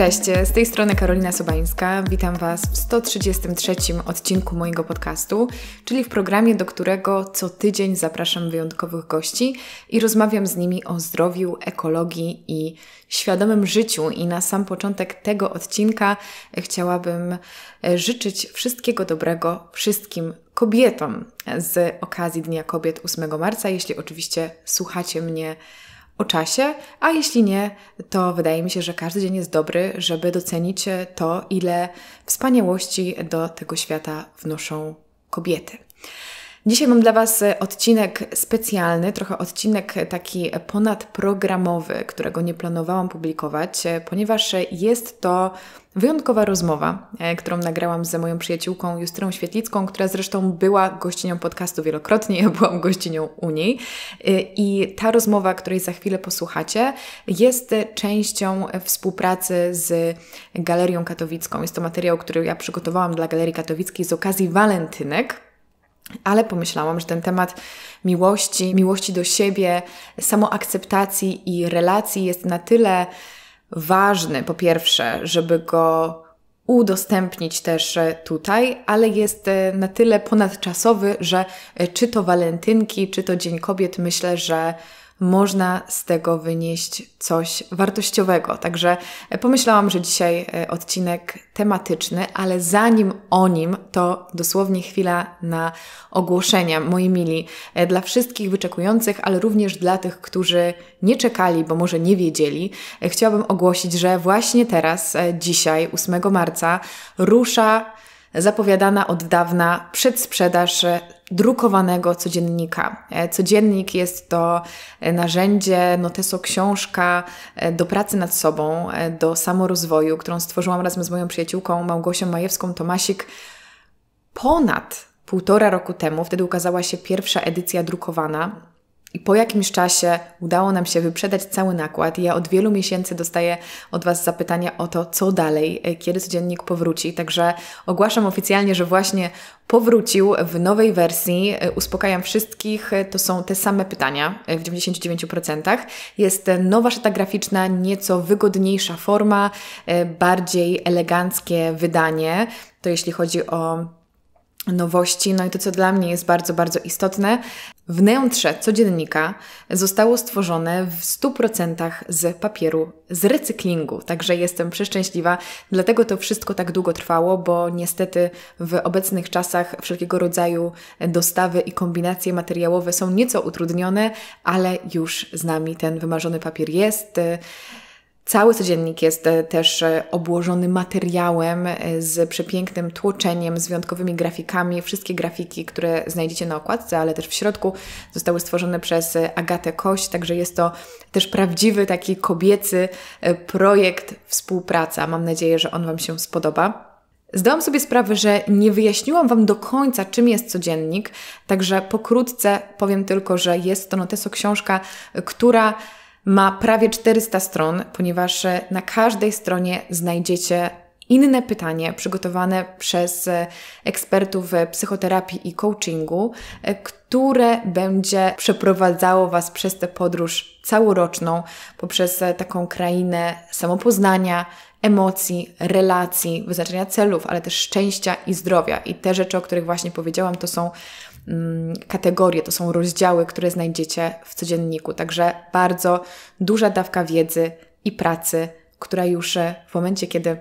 Cześć, z tej strony Karolina Sobańska. Witam Was w 133 odcinku mojego podcastu, czyli w programie, do którego co tydzień zapraszam wyjątkowych gości i rozmawiam z nimi o zdrowiu, ekologii i świadomym życiu. I na sam początek tego odcinka chciałabym e, życzyć wszystkiego dobrego wszystkim kobietom z okazji Dnia Kobiet 8 marca, jeśli oczywiście słuchacie mnie o czasie, a jeśli nie, to wydaje mi się, że każdy dzień jest dobry, żeby docenić e, to, ile wspaniałości do tego świata wnoszą kobiety. Dzisiaj mam dla Was e, odcinek specjalny, trochę odcinek e, taki e, ponadprogramowy, którego nie planowałam publikować, ponieważ jest to wyjątkowa rozmowa, którą nagrałam ze moją przyjaciółką Justyną Świetlicką, która zresztą była gościnią podcastu wielokrotnie, ja byłam gościnią u niej. I ta rozmowa, której za chwilę posłuchacie, jest częścią współpracy z Galerią Katowicką. Jest to materiał, który ja przygotowałam dla Galerii Katowickiej z okazji walentynek. Ale pomyślałam, że ten temat miłości, miłości do siebie, samoakceptacji i relacji jest na tyle ważny, po pierwsze, żeby go udostępnić też tutaj, ale jest e, na tyle ponadczasowy, że e, czy to walentynki, czy to Dzień Kobiet, myślę, że można z tego wynieść coś wartościowego. Także e, pomyślałam, że dzisiaj e, odcinek tematyczny, ale zanim o nim, to dosłownie chwila na ogłoszenia, moi mili, e, dla wszystkich wyczekujących, ale również dla tych, którzy nie czekali, bo może nie wiedzieli, chciałabym ogłosić, że właśnie teraz, dzisiaj, 8 marca, rusza zapowiadana od dawna przedsprzedaż drukowanego codziennika. E, codziennik jest to e, narzędzie, noteso książka e, do pracy nad sobą, do samorozwoju, którą stworzyłam razem z moją przyjaciółką Małgosią Majewską-Tomasik ponad półtora roku temu. Wtedy ukazała się pierwsza edycja drukowana i po jakimś czasie udało nam się wyprzedać cały nakład. Ja od wielu miesięcy dostaję od Was zapytania o to, co dalej, e, kiedy codziennik powróci. Także ogłaszam oficjalnie, że właśnie powrócił w nowej wersji. E, uspokajam wszystkich, e, to są te same pytania w 99%. Jest nowa szata graficzna, nieco wygodniejsza forma, bardziej eleganckie wydanie. To jeśli chodzi o nowości. No i to, co dla mnie jest bardzo, bardzo istotne, wnętrze codziennika zostało stworzone w 100% z papieru z recyklingu. Także jestem przeszczęśliwa, dlatego to wszystko tak długo trwało, bo niestety w obecnych czasach wszelkiego rodzaju dostawy i kombinacje materiałowe są nieco utrudnione, ale już z nami ten wymarzony papier jest. Cały codziennik jest e, też e, obłożony materiałem e, z przepięknym tłoczeniem, z wyjątkowymi grafikami. Wszystkie grafiki, które znajdziecie na okładce, ale też w środku, zostały stworzone przez Agatę Koś, także jest to też prawdziwy taki kobiecy projekt współpraca. Mam nadzieję, że on Wam się spodoba. Zdałam sobie sprawę, że nie wyjaśniłam Wam do końca, czym jest codziennik, także pokrótce powiem tylko, że jest to noteso książka, która ma prawie 400 stron, ponieważ e, na każdej stronie znajdziecie inne pytanie przygotowane przez e, ekspertów e, psychoterapii i coachingu, które będzie przeprowadzało Was przez tę podróż całoroczną, poprzez taką krainę samopoznania, emocji, relacji, wyznaczenia celów, ale też szczęścia i zdrowia. I te rzeczy, o których właśnie powiedziałam, to są Mm, kategorie, to są rozdziały, które znajdziecie w codzienniku. Także bardzo duża dawka wiedzy i pracy, która już e, w momencie, kiedy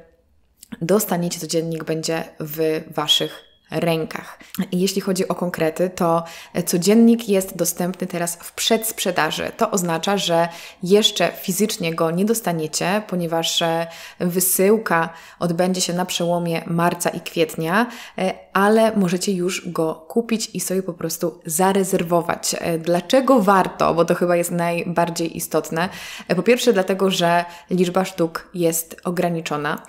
dostaniecie codziennik, będzie w Waszych rękach. Jeśli chodzi o konkrety, to codziennik jest dostępny teraz w przedsprzedaży. To oznacza, że jeszcze fizycznie go nie dostaniecie, ponieważ e, wysyłka odbędzie się na przełomie marca i kwietnia, e, ale możecie już go kupić i sobie po prostu zarezerwować. E, dlaczego warto? Bo to chyba jest najbardziej istotne. Po pierwsze, dlatego, że liczba sztuk jest ograniczona.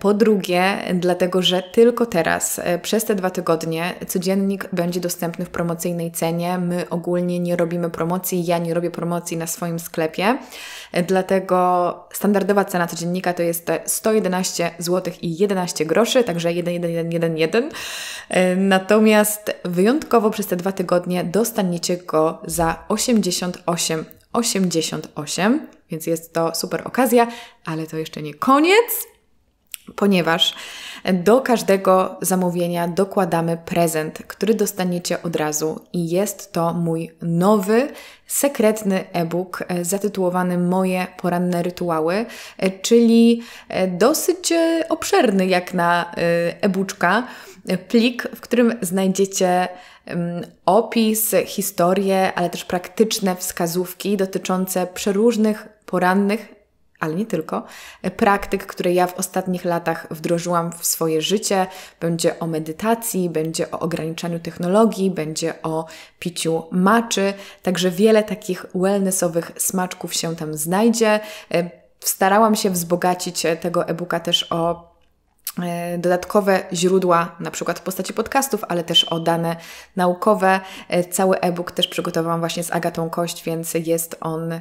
Po drugie, dlatego, że tylko teraz przez te te dwa tygodnie codziennik będzie dostępny w promocyjnej cenie. My ogólnie nie robimy promocji, ja nie robię promocji na swoim sklepie, dlatego standardowa cena codziennika to jest 111 zł i 11 groszy, także 1111. Natomiast wyjątkowo przez te dwa tygodnie dostaniecie go za 88 88, więc jest to super okazja, ale to jeszcze nie koniec ponieważ do każdego zamówienia dokładamy prezent, który dostaniecie od razu i jest to mój nowy, sekretny e-book e, zatytułowany Moje poranne rytuały, e, czyli e, dosyć obszerny jak na e buczka plik, w którym znajdziecie opis, historię, ale też praktyczne wskazówki dotyczące przeróżnych porannych ale nie tylko, e, praktyk, które ja w ostatnich latach wdrożyłam w swoje życie. Będzie o medytacji, będzie o ograniczaniu technologii, będzie o piciu maczy, także wiele takich wellnessowych smaczków się tam znajdzie. E, starałam się wzbogacić e, tego e-booka też o dodatkowe źródła, na przykład w postaci podcastów, ale też o dane naukowe. Cały e-book też przygotowałam właśnie z Agatą Kość, więc jest on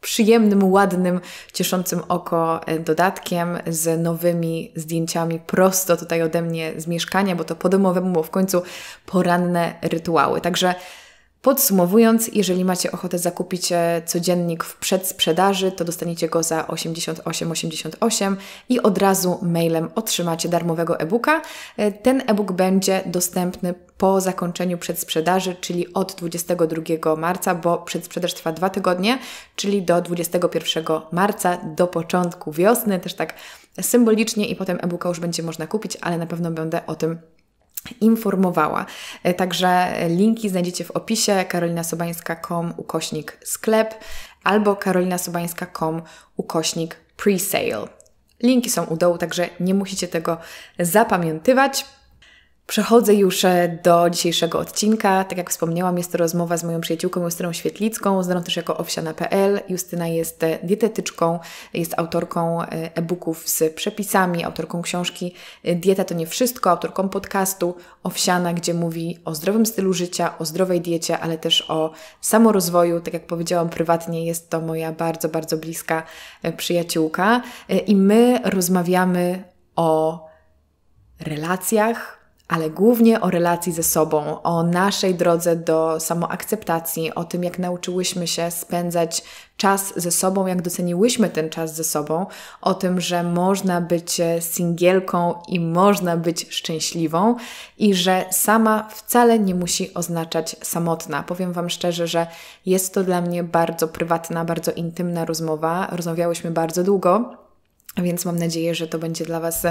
przyjemnym, ładnym, cieszącym oko e, dodatkiem z nowymi zdjęciami prosto tutaj ode mnie z mieszkania, bo to po domowemu, było w końcu poranne rytuały. Także Podsumowując, jeżeli macie ochotę zakupić e, codziennik w przedsprzedaży, to dostaniecie go za 88,88 88 i od razu mailem otrzymacie darmowego e-booka. E, ten e-book będzie dostępny po zakończeniu przedsprzedaży, czyli od 22 marca, bo przedsprzedaż trwa dwa tygodnie, czyli do 21 marca, do początku wiosny, też tak symbolicznie i potem e-booka już będzie można kupić, ale na pewno będę o tym informowała. E, także e, linki znajdziecie w opisie karolinasobańska.com ukośnik sklep albo karolinasobańska.com ukośnik presale. Linki są u dołu, także nie musicie tego zapamiętywać. Przechodzę już e, do dzisiejszego odcinka. Tak jak wspomniałam, jest to rozmowa z moją przyjaciółką Justyną Świetlicką, znaną też jako owsiana.pl. Justyna jest e, dietetyczką, jest autorką e, e-booków z przepisami, autorką książki Dieta to nie wszystko, autorką podcastu Owsiana, gdzie mówi o zdrowym stylu życia, o zdrowej diecie, ale też o samorozwoju. Tak jak powiedziałam prywatnie, jest to moja bardzo, bardzo bliska przyjaciółka i my rozmawiamy o relacjach, ale głównie o relacji ze sobą, o naszej drodze do samoakceptacji, o tym, jak nauczyłyśmy się spędzać czas ze sobą, jak doceniłyśmy ten czas ze sobą, o tym, że można być e, singielką i można być szczęśliwą i że sama wcale nie musi oznaczać samotna. Powiem Wam szczerze, że jest to dla mnie bardzo prywatna, bardzo intymna rozmowa. Rozmawiałyśmy bardzo długo. Więc mam nadzieję, że to będzie dla Was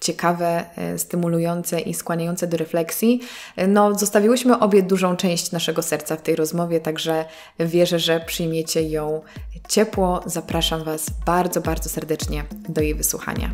ciekawe, e, stymulujące i skłaniające do refleksji. No, zostawiłyśmy obie dużą część naszego serca w tej rozmowie, także wierzę, że przyjmiecie ją ciepło. Zapraszam Was bardzo, bardzo serdecznie do jej wysłuchania.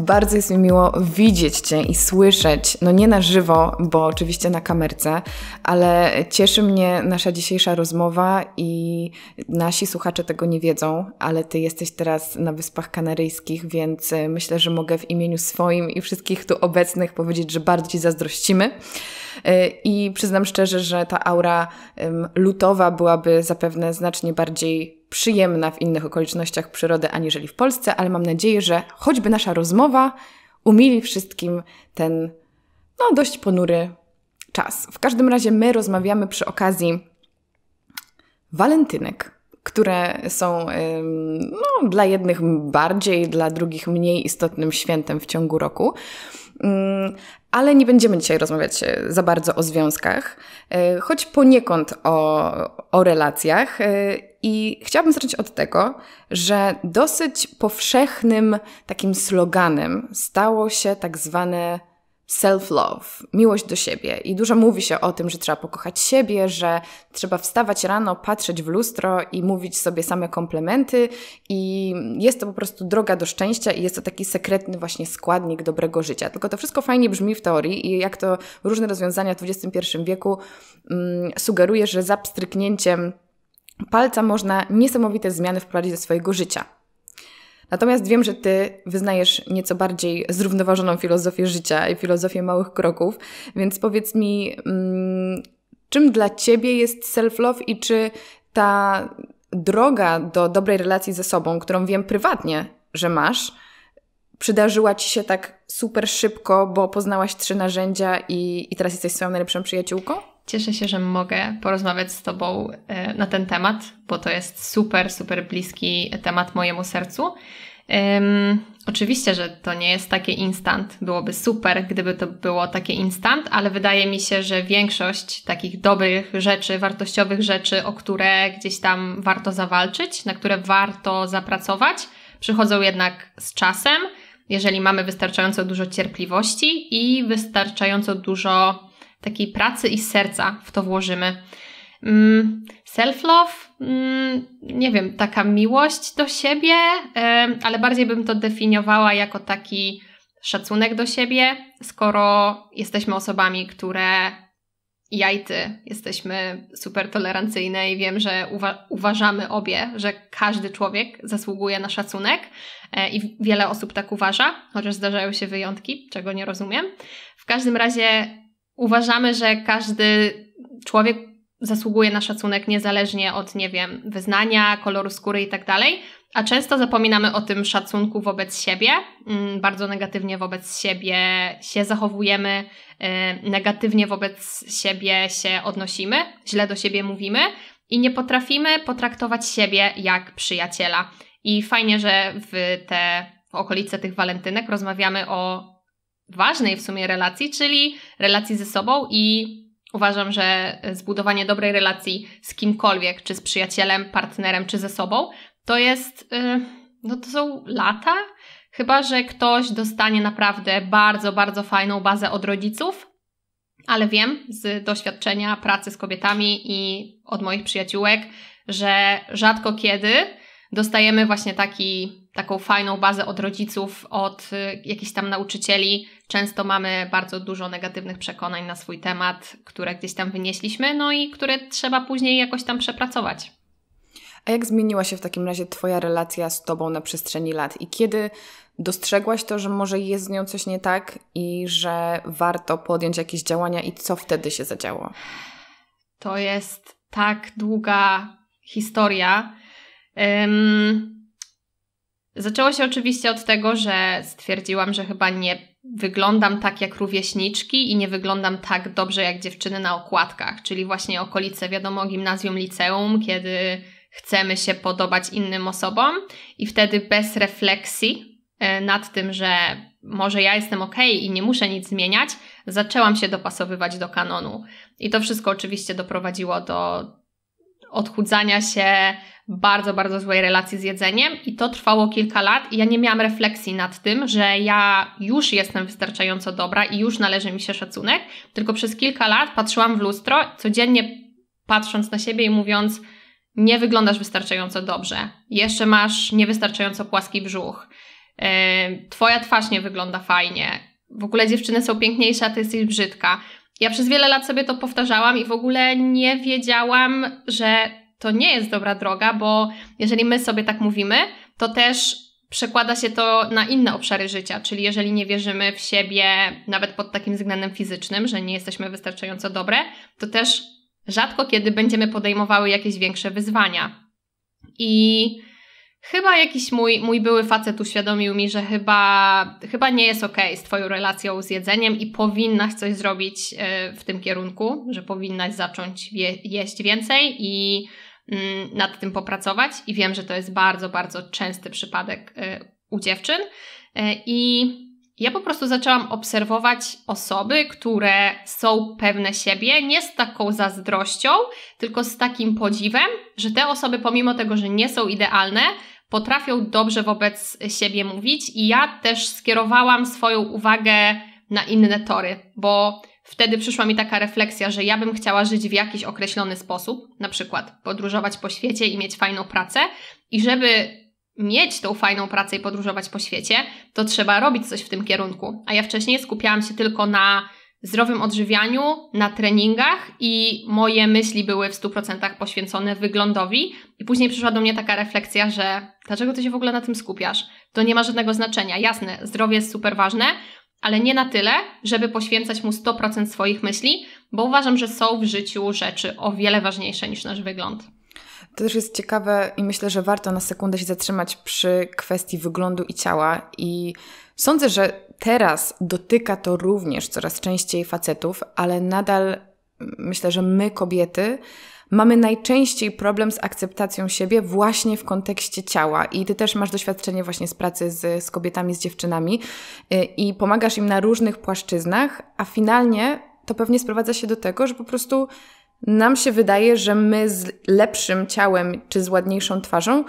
Bardzo jest mi miło widzieć Cię i słyszeć, no nie na żywo, bo oczywiście na kamerce, ale cieszy mnie nasza dzisiejsza rozmowa i nasi słuchacze tego nie wiedzą, ale Ty jesteś teraz na Wyspach Kanaryjskich, więc e, myślę, że mogę w imieniu swoim i wszystkich tu obecnych powiedzieć, że bardzo Ci zazdrościmy. E, I przyznam szczerze, że ta aura lutowa byłaby zapewne znacznie bardziej przyjemna w innych okolicznościach przyrody aniżeli w Polsce, ale mam nadzieję, że choćby nasza rozmowa umili wszystkim ten no, dość ponury czas. W każdym razie my rozmawiamy przy okazji walentynek, które są no, dla jednych bardziej, dla drugich mniej istotnym świętem w ciągu roku. Mm, ale nie będziemy dzisiaj rozmawiać e, za bardzo o związkach, e, choć poniekąd o, o relacjach e, i chciałabym zacząć od tego, że dosyć powszechnym takim sloganem stało się tak zwane self-love, miłość do siebie. I dużo mówi się o tym, że trzeba pokochać siebie, że trzeba wstawać rano, patrzeć w lustro i mówić sobie same komplementy. I jest to po prostu droga do szczęścia i jest to taki sekretny właśnie składnik dobrego życia. Tylko to wszystko fajnie brzmi w teorii i jak to różne rozwiązania w XXI wieku mm, sugeruje, że za pstryknięciem palca można niesamowite zmiany wprowadzić do swojego życia. Natomiast wiem, że ty wyznajesz nieco bardziej zrównoważoną filozofię życia i filozofię małych kroków, więc powiedz mi, mm, czym dla ciebie jest self-love i czy ta droga do dobrej relacji ze sobą, którą wiem prywatnie, że masz, przydarzyła ci się tak super szybko, bo poznałaś trzy narzędzia i, i teraz jesteś swoją najlepszą przyjaciółką? Cieszę się, że mogę porozmawiać z Tobą e, na ten temat, bo to jest super, super bliski temat mojemu sercu. Um, oczywiście, że to nie jest takie instant. Byłoby super, gdyby to było takie instant, ale wydaje mi się, że większość takich dobrych rzeczy, wartościowych rzeczy, o które gdzieś tam warto zawalczyć, na które warto zapracować, przychodzą jednak z czasem, jeżeli mamy wystarczająco dużo cierpliwości i wystarczająco dużo takiej pracy i serca w to włożymy. Mm, self-love, mm, nie wiem, taka miłość do siebie, ale bardziej bym to definiowała jako taki szacunek do siebie, skoro jesteśmy osobami, które jajty jesteśmy super tolerancyjne i wiem, że uwa uważamy obie, że każdy człowiek zasługuje na szacunek e, i wiele osób tak uważa, chociaż zdarzają się wyjątki, czego nie rozumiem. W każdym razie uważamy, że każdy człowiek zasługuje na szacunek niezależnie od, nie wiem, wyznania, koloru skóry i tak dalej, a często zapominamy o tym szacunku wobec siebie, mm, bardzo negatywnie wobec siebie się zachowujemy, y, negatywnie wobec siebie się odnosimy, źle do siebie mówimy i nie potrafimy potraktować siebie jak przyjaciela. I fajnie, że w te w okolice tych walentynek rozmawiamy o ważnej w sumie relacji, czyli relacji ze sobą i uważam, że zbudowanie dobrej relacji z kimkolwiek, czy z przyjacielem, partnerem, czy ze sobą, to jest, y, no to są lata, chyba że ktoś dostanie naprawdę bardzo, bardzo fajną bazę od rodziców, ale wiem z doświadczenia pracy z kobietami i od moich przyjaciółek, że rzadko kiedy Dostajemy właśnie taki, taką fajną bazę od rodziców, od y, jakichś tam nauczycieli. Często mamy bardzo dużo negatywnych przekonań na swój temat, które gdzieś tam wynieśliśmy, no i które trzeba później jakoś tam przepracować. A jak zmieniła się w takim razie Twoja relacja z Tobą na przestrzeni lat i kiedy dostrzegłaś to, że może jest z nią coś nie tak i że warto podjąć jakieś działania i co wtedy się zadziało? To jest tak długa historia. Um, zaczęło się oczywiście od tego, że stwierdziłam, że chyba nie wyglądam tak jak rówieśniczki i nie wyglądam tak dobrze jak dziewczyny na okładkach, czyli właśnie okolice, wiadomo, gimnazjum, liceum, kiedy chcemy się podobać innym osobom i wtedy bez refleksji e, nad tym, że może ja jestem ok i nie muszę nic zmieniać, zaczęłam się dopasowywać do kanonu. I to wszystko oczywiście doprowadziło do odchudzania się, bardzo, bardzo złej relacji z jedzeniem i to trwało kilka lat i ja nie miałam refleksji nad tym, że ja już jestem wystarczająco dobra i już należy mi się szacunek, tylko przez kilka lat patrzyłam w lustro, codziennie patrząc na siebie i mówiąc, nie wyglądasz wystarczająco dobrze, jeszcze masz niewystarczająco płaski brzuch, yy, twoja twarz nie wygląda fajnie, w ogóle dziewczyny są piękniejsze, a ty jesteś brzydka. Ja przez wiele lat sobie to powtarzałam i w ogóle nie wiedziałam, że to nie jest dobra droga, bo jeżeli my sobie tak mówimy, to też przekłada się to na inne obszary życia, czyli jeżeli nie wierzymy w siebie, nawet pod takim względem fizycznym, że nie jesteśmy wystarczająco dobre, to też rzadko kiedy będziemy podejmowały jakieś większe wyzwania. I Chyba jakiś mój, mój były facet uświadomił mi, że chyba, chyba nie jest okej okay z Twoją relacją z jedzeniem i powinnaś coś zrobić e, w tym kierunku, że powinnaś zacząć je, jeść więcej i mm, nad tym popracować. I wiem, że to jest bardzo, bardzo częsty przypadek e, u dziewczyn. E, I ja po prostu zaczęłam obserwować osoby, które są pewne siebie, nie z taką zazdrością, tylko z takim podziwem, że te osoby, pomimo tego, że nie są idealne, potrafią dobrze wobec siebie mówić, i ja też skierowałam swoją uwagę na inne tory, bo wtedy przyszła mi taka refleksja, że ja bym chciała żyć w jakiś określony sposób, na przykład podróżować po świecie i mieć fajną pracę, i żeby mieć tą fajną pracę i podróżować po świecie, to trzeba robić coś w tym kierunku. A ja wcześniej skupiałam się tylko na zdrowym odżywianiu, na treningach i moje myśli były w 100% poświęcone wyglądowi. I później przyszła do mnie taka refleksja, że dlaczego ty się w ogóle na tym skupiasz? To nie ma żadnego znaczenia. Jasne, zdrowie jest super ważne, ale nie na tyle, żeby poświęcać mu 100% swoich myśli, bo uważam, że są w życiu rzeczy o wiele ważniejsze niż nasz wygląd. To też jest ciekawe i myślę, że warto na sekundę się zatrzymać przy kwestii wyglądu i ciała. I sądzę, że teraz dotyka to również coraz częściej facetów, ale nadal mm, myślę, że my, kobiety, mamy najczęściej problem z akceptacją siebie właśnie w kontekście ciała. I ty też masz doświadczenie właśnie z pracy z, z kobietami, z dziewczynami y, i pomagasz im na różnych płaszczyznach, a finalnie to pewnie sprowadza się do tego, że po prostu nam się wydaje, że my z lepszym ciałem czy z ładniejszą twarzą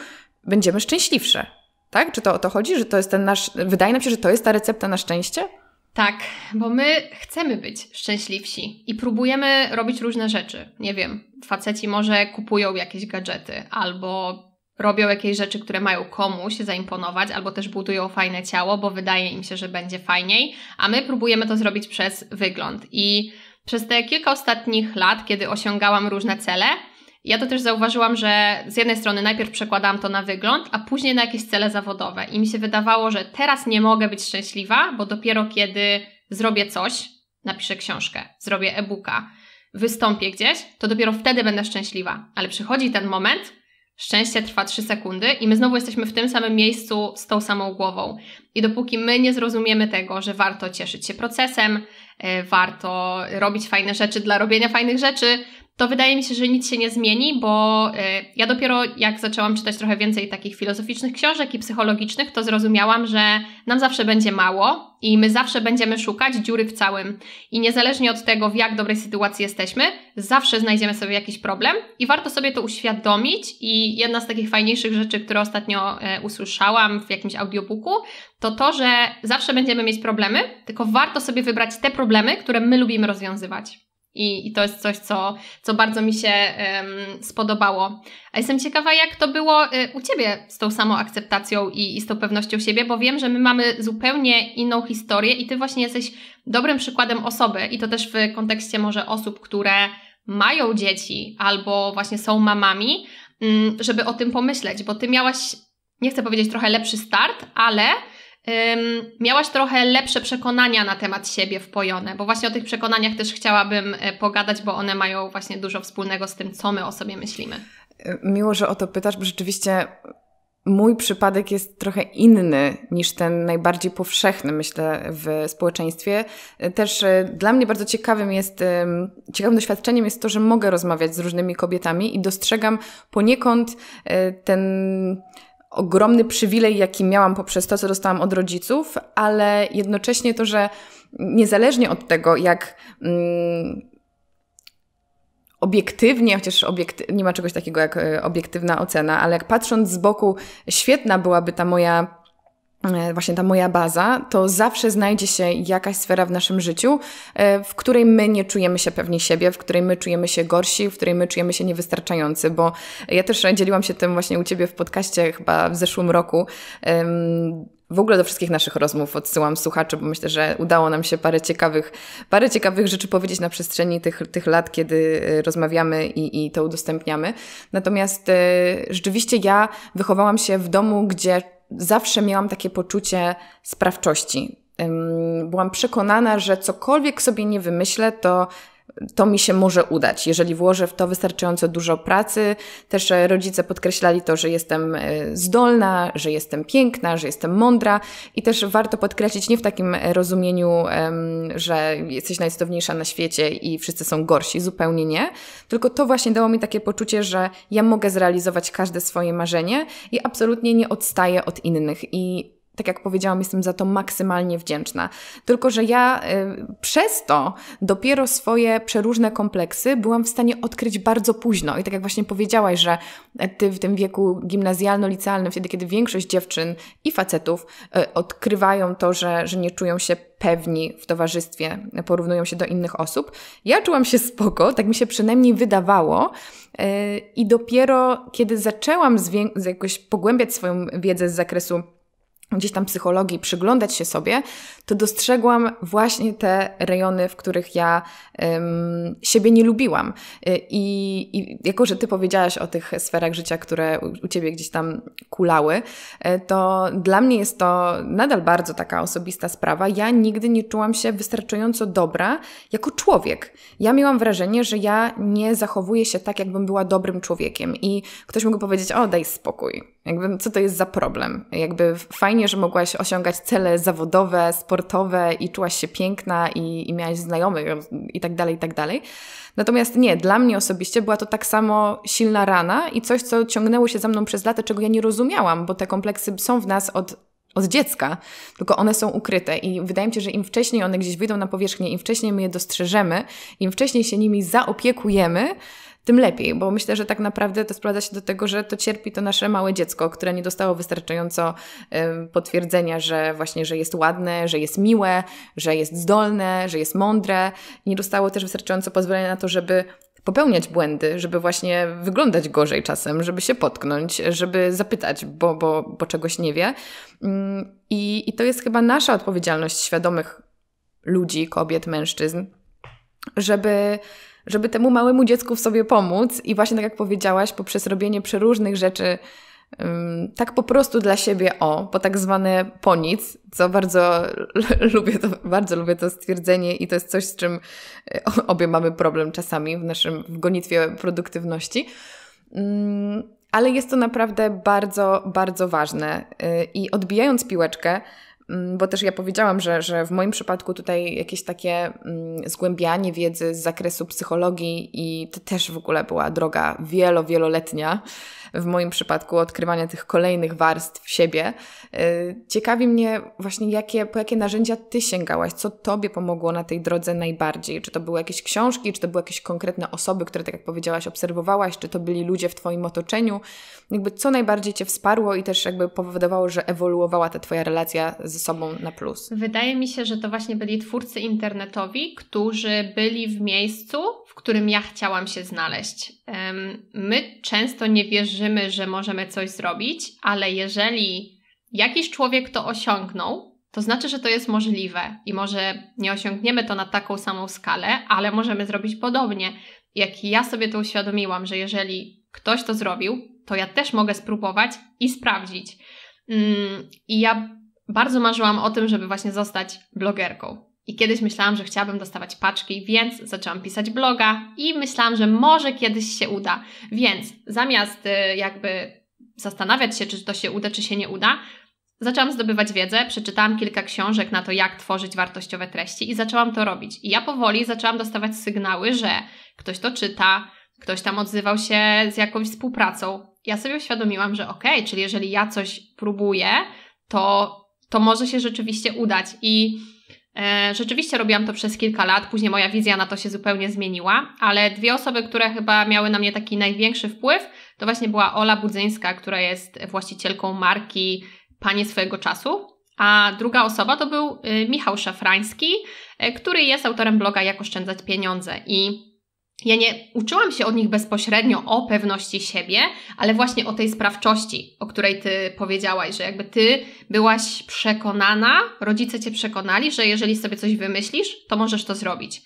będziemy szczęśliwsze. Tak? Czy to o to chodzi, że to jest ten nasz. Wydaje nam się, że to jest ta recepta na szczęście? Tak, bo my chcemy być szczęśliwsi i próbujemy robić różne rzeczy. Nie wiem, faceci może kupują jakieś gadżety albo robią jakieś rzeczy, które mają komuś zaimponować, albo też budują fajne ciało, bo wydaje im się, że będzie fajniej, a my próbujemy to zrobić przez wygląd. I przez te kilka ostatnich lat, kiedy osiągałam różne cele, ja to też zauważyłam, że z jednej strony najpierw przekładałam to na wygląd, a później na jakieś cele zawodowe. I mi się wydawało, że teraz nie mogę być szczęśliwa, bo dopiero kiedy zrobię coś, napiszę książkę, zrobię e-booka, wystąpię gdzieś, to dopiero wtedy będę szczęśliwa. Ale przychodzi ten moment, szczęście trwa 3 sekundy i my znowu jesteśmy w tym samym miejscu z tą samą głową. I dopóki my nie zrozumiemy tego, że warto cieszyć się procesem, warto robić fajne rzeczy dla robienia fajnych rzeczy, to wydaje mi się, że nic się nie zmieni, bo e, ja dopiero jak zaczęłam czytać trochę więcej takich filozoficznych książek i psychologicznych, to zrozumiałam, że nam zawsze będzie mało i my zawsze będziemy szukać dziury w całym. I niezależnie od tego, w jak dobrej sytuacji jesteśmy, zawsze znajdziemy sobie jakiś problem i warto sobie to uświadomić. I jedna z takich fajniejszych rzeczy, które ostatnio e, usłyszałam w jakimś audiobooku, to to, że zawsze będziemy mieć problemy, tylko warto sobie wybrać te problemy, które my lubimy rozwiązywać. I, I, to jest coś, co, co bardzo mi się um, spodobało. A jestem ciekawa, jak to było e, u Ciebie z tą samą akceptacją i, i z tą pewnością siebie, bo wiem, że my mamy zupełnie inną historię i Ty właśnie jesteś dobrym przykładem osoby i to też w kontekście może osób, które mają dzieci albo właśnie są mamami, mm, żeby o tym pomyśleć, bo Ty miałaś, nie chcę powiedzieć trochę lepszy start, ale miałaś trochę lepsze przekonania na temat siebie wpojone, bo właśnie o tych przekonaniach też chciałabym e, pogadać, bo one mają właśnie dużo wspólnego z tym, co my o sobie myślimy. E, miło, że o to pytasz, bo rzeczywiście mój przypadek jest trochę inny niż ten najbardziej powszechny, myślę, w społeczeństwie. E, też dla mnie bardzo ciekawym jest, ciekawym doświadczeniem jest to, że mogę rozmawiać z różnymi kobietami i dostrzegam poniekąd ten ogromny przywilej, jaki miałam poprzez to, co dostałam od rodziców, ale jednocześnie to, że niezależnie od tego, jak. Mm, obiektywnie, chociaż obiekty nie ma czegoś takiego jak e, obiektywna ocena, ale jak patrząc z boku, świetna byłaby ta moja E, właśnie ta moja baza, to zawsze znajdzie się jakaś sfera w naszym życiu, e, w której my nie czujemy się pewni siebie, w której my czujemy się gorsi, w której my czujemy się niewystarczający, bo ja też dzieliłam się tym właśnie u Ciebie w podcaście chyba w zeszłym roku. W ogóle do wszystkich naszych rozmów odsyłam słuchaczy, bo myślę, że udało nam się parę ciekawych, parę ciekawych rzeczy powiedzieć na przestrzeni tych, tych lat, kiedy e, rozmawiamy i, i to udostępniamy. Natomiast rzeczywiście ja wychowałam się w domu, gdzie zawsze miałam takie poczucie sprawczości. Byłam przekonana, że cokolwiek sobie nie wymyślę, to to mi się może udać, jeżeli włożę w to wystarczająco dużo pracy. Też e, rodzice podkreślali to, że jestem e, zdolna, że jestem piękna, że jestem mądra i też warto podkreślić nie w takim rozumieniu, że jesteś najcudowniejsza na świecie i wszyscy są gorsi, zupełnie nie, tylko to właśnie dało mi takie poczucie, że ja mogę zrealizować każde swoje marzenie i absolutnie nie odstaję od innych i tak jak powiedziałam, jestem za to maksymalnie wdzięczna. Tylko, że ja y, przez to dopiero swoje przeróżne kompleksy byłam w stanie odkryć bardzo późno. I tak jak właśnie powiedziałaś, że ty w tym wieku gimnazjalno-licealnym, wtedy kiedy większość dziewczyn i facetów y, odkrywają to, że, że nie czują się pewni w towarzystwie, porównują się do innych osób. Ja czułam się spoko, tak mi się przynajmniej wydawało. Y, I dopiero kiedy zaczęłam jakoś pogłębiać swoją wiedzę z zakresu gdzieś tam psychologii przyglądać się sobie, to dostrzegłam właśnie te rejony, w których ja um, siebie nie lubiłam. Y, I, I, jako, że ty powiedziałaś o tych sferach życia, które u, u ciebie gdzieś tam kulały, y, to dla mnie jest to nadal bardzo taka osobista sprawa. Ja nigdy nie czułam się wystarczająco dobra jako człowiek. Ja miałam wrażenie, że ja nie zachowuję się tak, jakbym była dobrym człowiekiem. I ktoś mógł powiedzieć, o daj spokój, jakby, co to jest za problem? Jakby fajnie, że mogłaś osiągać cele zawodowe, sportowe i czułaś się piękna i, i miałaś znajomych i tak dalej, i tak dalej. Natomiast nie, dla mnie osobiście była to tak samo silna rana i coś, co ciągnęło się za mną przez lata, czego ja nie rozumiałam, bo te kompleksy są w nas od od dziecka, tylko one są ukryte i wydaje mi się, że im wcześniej one gdzieś wyjdą na powierzchnię, im wcześniej my je dostrzeżemy, im wcześniej się nimi zaopiekujemy, tym lepiej, bo myślę, że tak naprawdę to sprowadza się do tego, że to cierpi to nasze małe dziecko, które nie dostało wystarczająco potwierdzenia, że właśnie, że jest ładne, że jest miłe, że jest zdolne, że jest mądre. Nie dostało też wystarczająco pozwolenia na to, żeby popełniać błędy, żeby właśnie wyglądać gorzej czasem, żeby się potknąć, żeby zapytać, bo, bo, bo czegoś nie wie. Mm, I, I to jest chyba nasza odpowiedzialność świadomych ludzi, kobiet, mężczyzn, żeby żeby temu małemu dziecku w sobie pomóc i właśnie tak jak powiedziałaś, poprzez robienie przeróżnych rzeczy tak po prostu dla siebie o, po tak zwane po nic, co bardzo lubię to, bardzo lubię to stwierdzenie i to jest coś, z czym e, obie mamy problem czasami w naszym w gonitwie produktywności. Ale jest to naprawdę bardzo, bardzo ważne. Y, I odbijając piłeczkę, Mm, bo też ja powiedziałam, że, że w moim przypadku tutaj jakieś takie mm, zgłębianie wiedzy z zakresu psychologii i to też w ogóle była droga wielo, wieloletnia w moim przypadku odkrywania tych kolejnych warstw siebie. Y, ciekawi mnie właśnie, jakie, po jakie narzędzia Ty sięgałaś, co Tobie pomogło na tej drodze najbardziej? Czy to były jakieś książki, czy to były jakieś konkretne osoby, które, tak jak powiedziałaś, obserwowałaś, czy to byli ludzie w Twoim otoczeniu? Jakby co najbardziej Cię wsparło i też jakby powodowało, że ewoluowała ta Twoja relacja ze sobą na plus? Wydaje mi się, że to właśnie byli twórcy internetowi, którzy byli w miejscu, w którym ja chciałam się znaleźć. My często nie wierzymy, wierzymy, że możemy coś zrobić, ale jeżeli jakiś człowiek to osiągnął, to znaczy, że to jest możliwe i może nie osiągniemy to na taką samą skalę, ale możemy zrobić podobnie. Jak ja sobie to uświadomiłam, że jeżeli ktoś to zrobił, to ja też mogę spróbować i sprawdzić. Mm, I ja bardzo marzyłam o tym, żeby właśnie zostać blogerką. I kiedyś myślałam, że chciałabym dostawać paczki, więc zaczęłam pisać bloga i myślałam, że może kiedyś się uda. Więc zamiast y, jakby zastanawiać się, czy to się uda, czy się nie uda, zaczęłam zdobywać wiedzę, przeczytałam kilka książek na to, jak tworzyć wartościowe treści i zaczęłam to robić. I ja powoli zaczęłam dostawać sygnały, że ktoś to czyta, ktoś tam odzywał się z jakąś współpracą. Ja sobie uświadomiłam, że okej, okay, czyli jeżeli ja coś próbuję, to, to może się rzeczywiście udać. I E, rzeczywiście robiłam to przez kilka lat, później moja wizja na to się zupełnie zmieniła, ale dwie osoby, które chyba miały na mnie taki największy wpływ, to właśnie była Ola Budzyńska, która jest właścicielką marki Panie swojego czasu, a druga osoba to był y, Michał Szafrański, y, który jest autorem bloga Jak oszczędzać pieniądze i ja nie uczyłam się od nich bezpośrednio o pewności siebie, ale właśnie o tej sprawczości, o której ty powiedziałaś, że jakby ty byłaś przekonana, rodzice cię przekonali, że jeżeli sobie coś wymyślisz, to możesz to zrobić.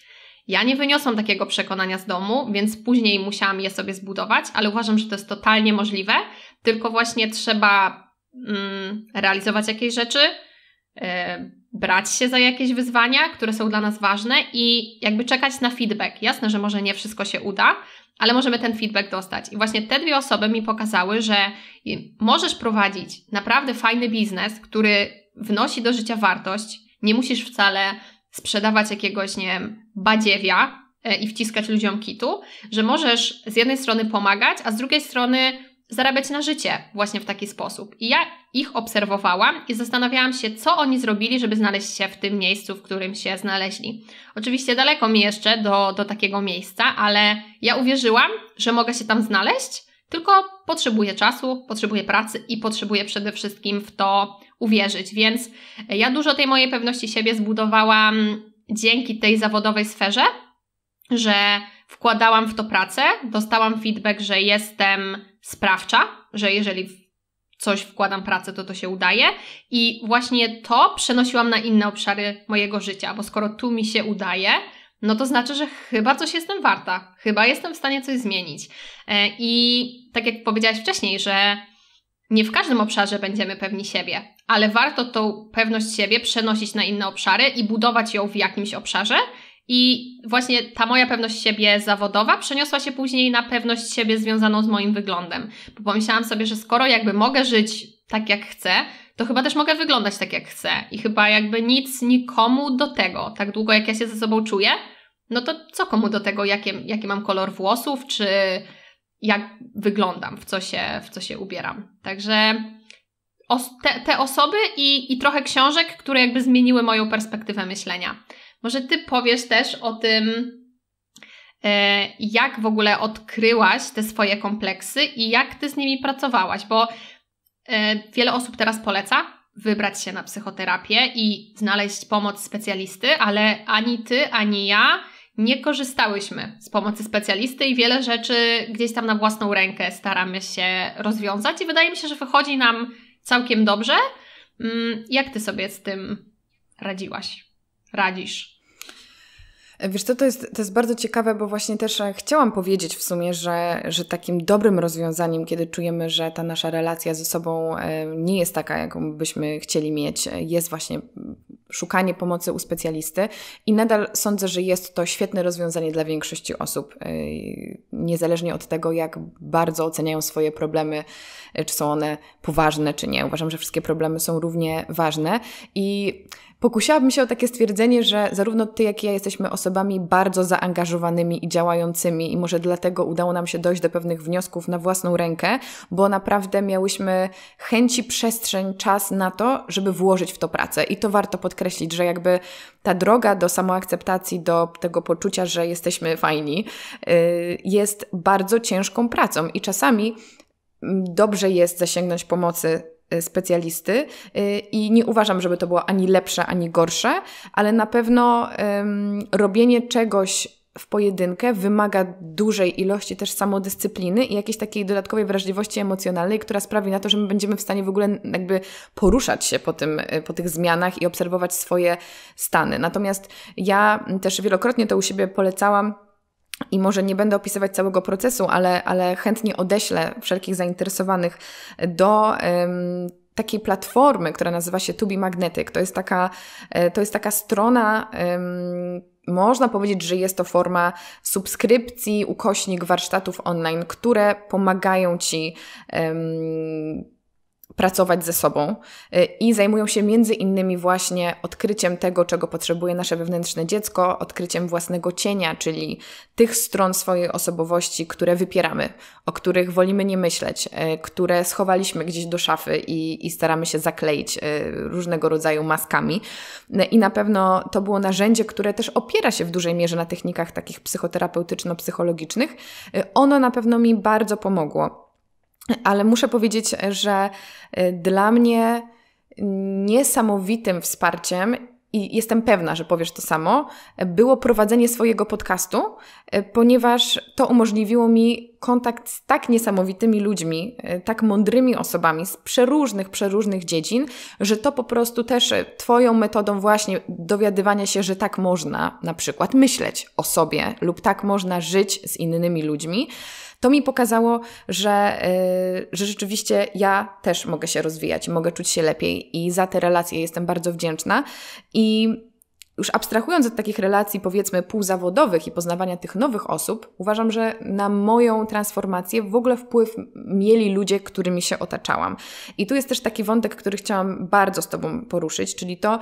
Ja nie wyniosłam takiego przekonania z domu, więc później musiałam je sobie zbudować, ale uważam, że to jest totalnie możliwe, tylko właśnie trzeba mm, realizować jakieś rzeczy. Yy, brać się za jakieś wyzwania, które są dla nas ważne i jakby czekać na feedback. Jasne, że może nie wszystko się uda, ale możemy ten feedback dostać. I właśnie te dwie osoby mi pokazały, że możesz prowadzić naprawdę fajny biznes, który wnosi do życia wartość. Nie musisz wcale sprzedawać jakiegoś, nie wiem, badziewia e, i wciskać ludziom kitu, że możesz z jednej strony pomagać, a z drugiej strony zarabiać na życie właśnie w taki sposób. I ja ich obserwowałam i zastanawiałam się, co oni zrobili, żeby znaleźć się w tym miejscu, w którym się znaleźli. Oczywiście daleko mi jeszcze do, do takiego miejsca, ale ja uwierzyłam, że mogę się tam znaleźć, tylko potrzebuję czasu, potrzebuję pracy i potrzebuję przede wszystkim w to uwierzyć. Więc ja dużo tej mojej pewności siebie zbudowałam dzięki tej zawodowej sferze, że wkładałam w to pracę, dostałam feedback, że jestem sprawcza, że jeżeli coś wkładam pracę, to to się udaje i właśnie to przenosiłam na inne obszary mojego życia, bo skoro tu mi się udaje, no to znaczy, że chyba coś jestem warta, chyba jestem w stanie coś zmienić. E, I tak jak powiedziałaś wcześniej, że nie w każdym obszarze będziemy pewni siebie, ale warto tą pewność siebie przenosić na inne obszary i budować ją w jakimś obszarze, i właśnie ta moja pewność siebie zawodowa przeniosła się później na pewność siebie związaną z moim wyglądem. Bo pomyślałam sobie, że skoro jakby mogę żyć tak jak chcę, to chyba też mogę wyglądać tak jak chcę. I chyba jakby nic nikomu do tego, tak długo jak ja się ze sobą czuję, no to co komu do tego, jakie, jaki mam kolor włosów, czy jak wyglądam, w co się, w co się ubieram. Także te, te, osoby i, i trochę książek, które jakby zmieniły moją perspektywę myślenia. Może Ty powiesz też o tym, e, jak w ogóle odkryłaś te swoje kompleksy i jak Ty z nimi pracowałaś, bo e, wiele osób teraz poleca wybrać się na psychoterapię i znaleźć pomoc specjalisty, ale ani Ty, ani ja nie korzystałyśmy z pomocy specjalisty i wiele rzeczy gdzieś tam na własną rękę staramy się rozwiązać i wydaje mi się, że wychodzi nam całkiem dobrze. Mm, jak ty sobie z tym radziłaś? Radzisz? E, wiesz, to, to, jest, to jest bardzo ciekawe, bo właśnie też e, chciałam powiedzieć w sumie, że, że takim dobrym rozwiązaniem, kiedy czujemy, że ta nasza relacja ze sobą e, nie jest taka, jaką byśmy chcieli mieć, jest właśnie szukanie pomocy u specjalisty i nadal sądzę, że jest to świetne rozwiązanie dla większości osób, niezależnie od tego, jak bardzo oceniają swoje problemy, czy są one poważne, czy nie. Uważam, że wszystkie problemy są równie ważne i Pokusiłabym się o takie stwierdzenie, że zarówno ty, jak i ja jesteśmy osobami bardzo zaangażowanymi i działającymi, i może dlatego udało nam się dojść do pewnych wniosków na własną rękę, bo naprawdę miałyśmy chęci, przestrzeń, czas na to, żeby włożyć w to pracę. I to warto podkreślić, że jakby ta droga do samoakceptacji, do tego poczucia, że jesteśmy fajni, y, jest bardzo ciężką pracą. I czasami mm, dobrze jest zasięgnąć pomocy Y, specjalisty y, i nie uważam, żeby to było ani lepsze, ani gorsze, ale na pewno um, robienie czegoś w pojedynkę wymaga dużej ilości też samodyscypliny i jakiejś takiej dodatkowej wrażliwości emocjonalnej, która sprawi na to, że my będziemy w stanie w ogóle jakby poruszać się po, tym, y, po tych zmianach i obserwować swoje stany. Natomiast ja też wielokrotnie to u siebie polecałam i może nie będę opisywać całego procesu, ale, ale chętnie odeślę wszelkich zainteresowanych do. Um, takiej platformy, która nazywa się Tubi Magnetic. To jest taka, e, to jest taka strona. Um, można powiedzieć, że jest to forma subskrypcji, ukośnik warsztatów online, które pomagają ci um, pracować ze sobą y, i zajmują się między innymi właśnie odkryciem tego, czego potrzebuje nasze wewnętrzne dziecko, odkryciem własnego cienia, czyli tych stron swojej osobowości, które wypieramy, o których wolimy nie myśleć, y, które schowaliśmy gdzieś do szafy i, i staramy się zakleić y, różnego rodzaju maskami. I na pewno to było narzędzie, które też opiera się w dużej mierze na technikach takich psychoterapeutyczno-psychologicznych. Ono na pewno mi bardzo pomogło ale muszę powiedzieć, że e, dla mnie niesamowitym wsparciem i jestem pewna, że powiesz to samo, było prowadzenie swojego podcastu, e, ponieważ to umożliwiło mi kontakt z tak niesamowitymi ludźmi, e, tak mądrymi osobami z przeróżnych, przeróżnych dziedzin, że to po prostu też Twoją metodą właśnie dowiadywania się, że tak można na przykład myśleć o sobie lub tak można żyć z innymi ludźmi to mi pokazało, że, y, że rzeczywiście ja też mogę się rozwijać, mogę czuć się lepiej i za te relacje jestem bardzo wdzięczna. I już abstrahując od takich relacji, powiedzmy, półzawodowych i poznawania tych nowych osób, uważam, że na moją transformację w ogóle wpływ mieli ludzie, którymi się otaczałam. I tu jest też taki wątek, który chciałam bardzo z Tobą poruszyć, czyli to,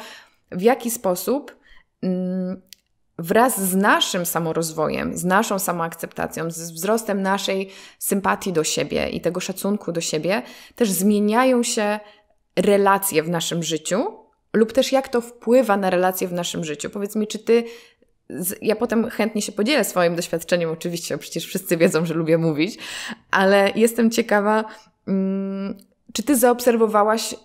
w jaki sposób mm, wraz z naszym samorozwojem, z naszą samoakceptacją, z wzrostem naszej sympatii do siebie i tego szacunku do siebie, też zmieniają się relacje w naszym życiu, lub też jak to wpływa na relacje w naszym życiu. Powiedz mi, czy ty. Ja potem chętnie się podzielę swoim doświadczeniem, oczywiście, bo przecież wszyscy wiedzą, że lubię mówić, ale jestem ciekawa, mm, czy ty zaobserwowałaś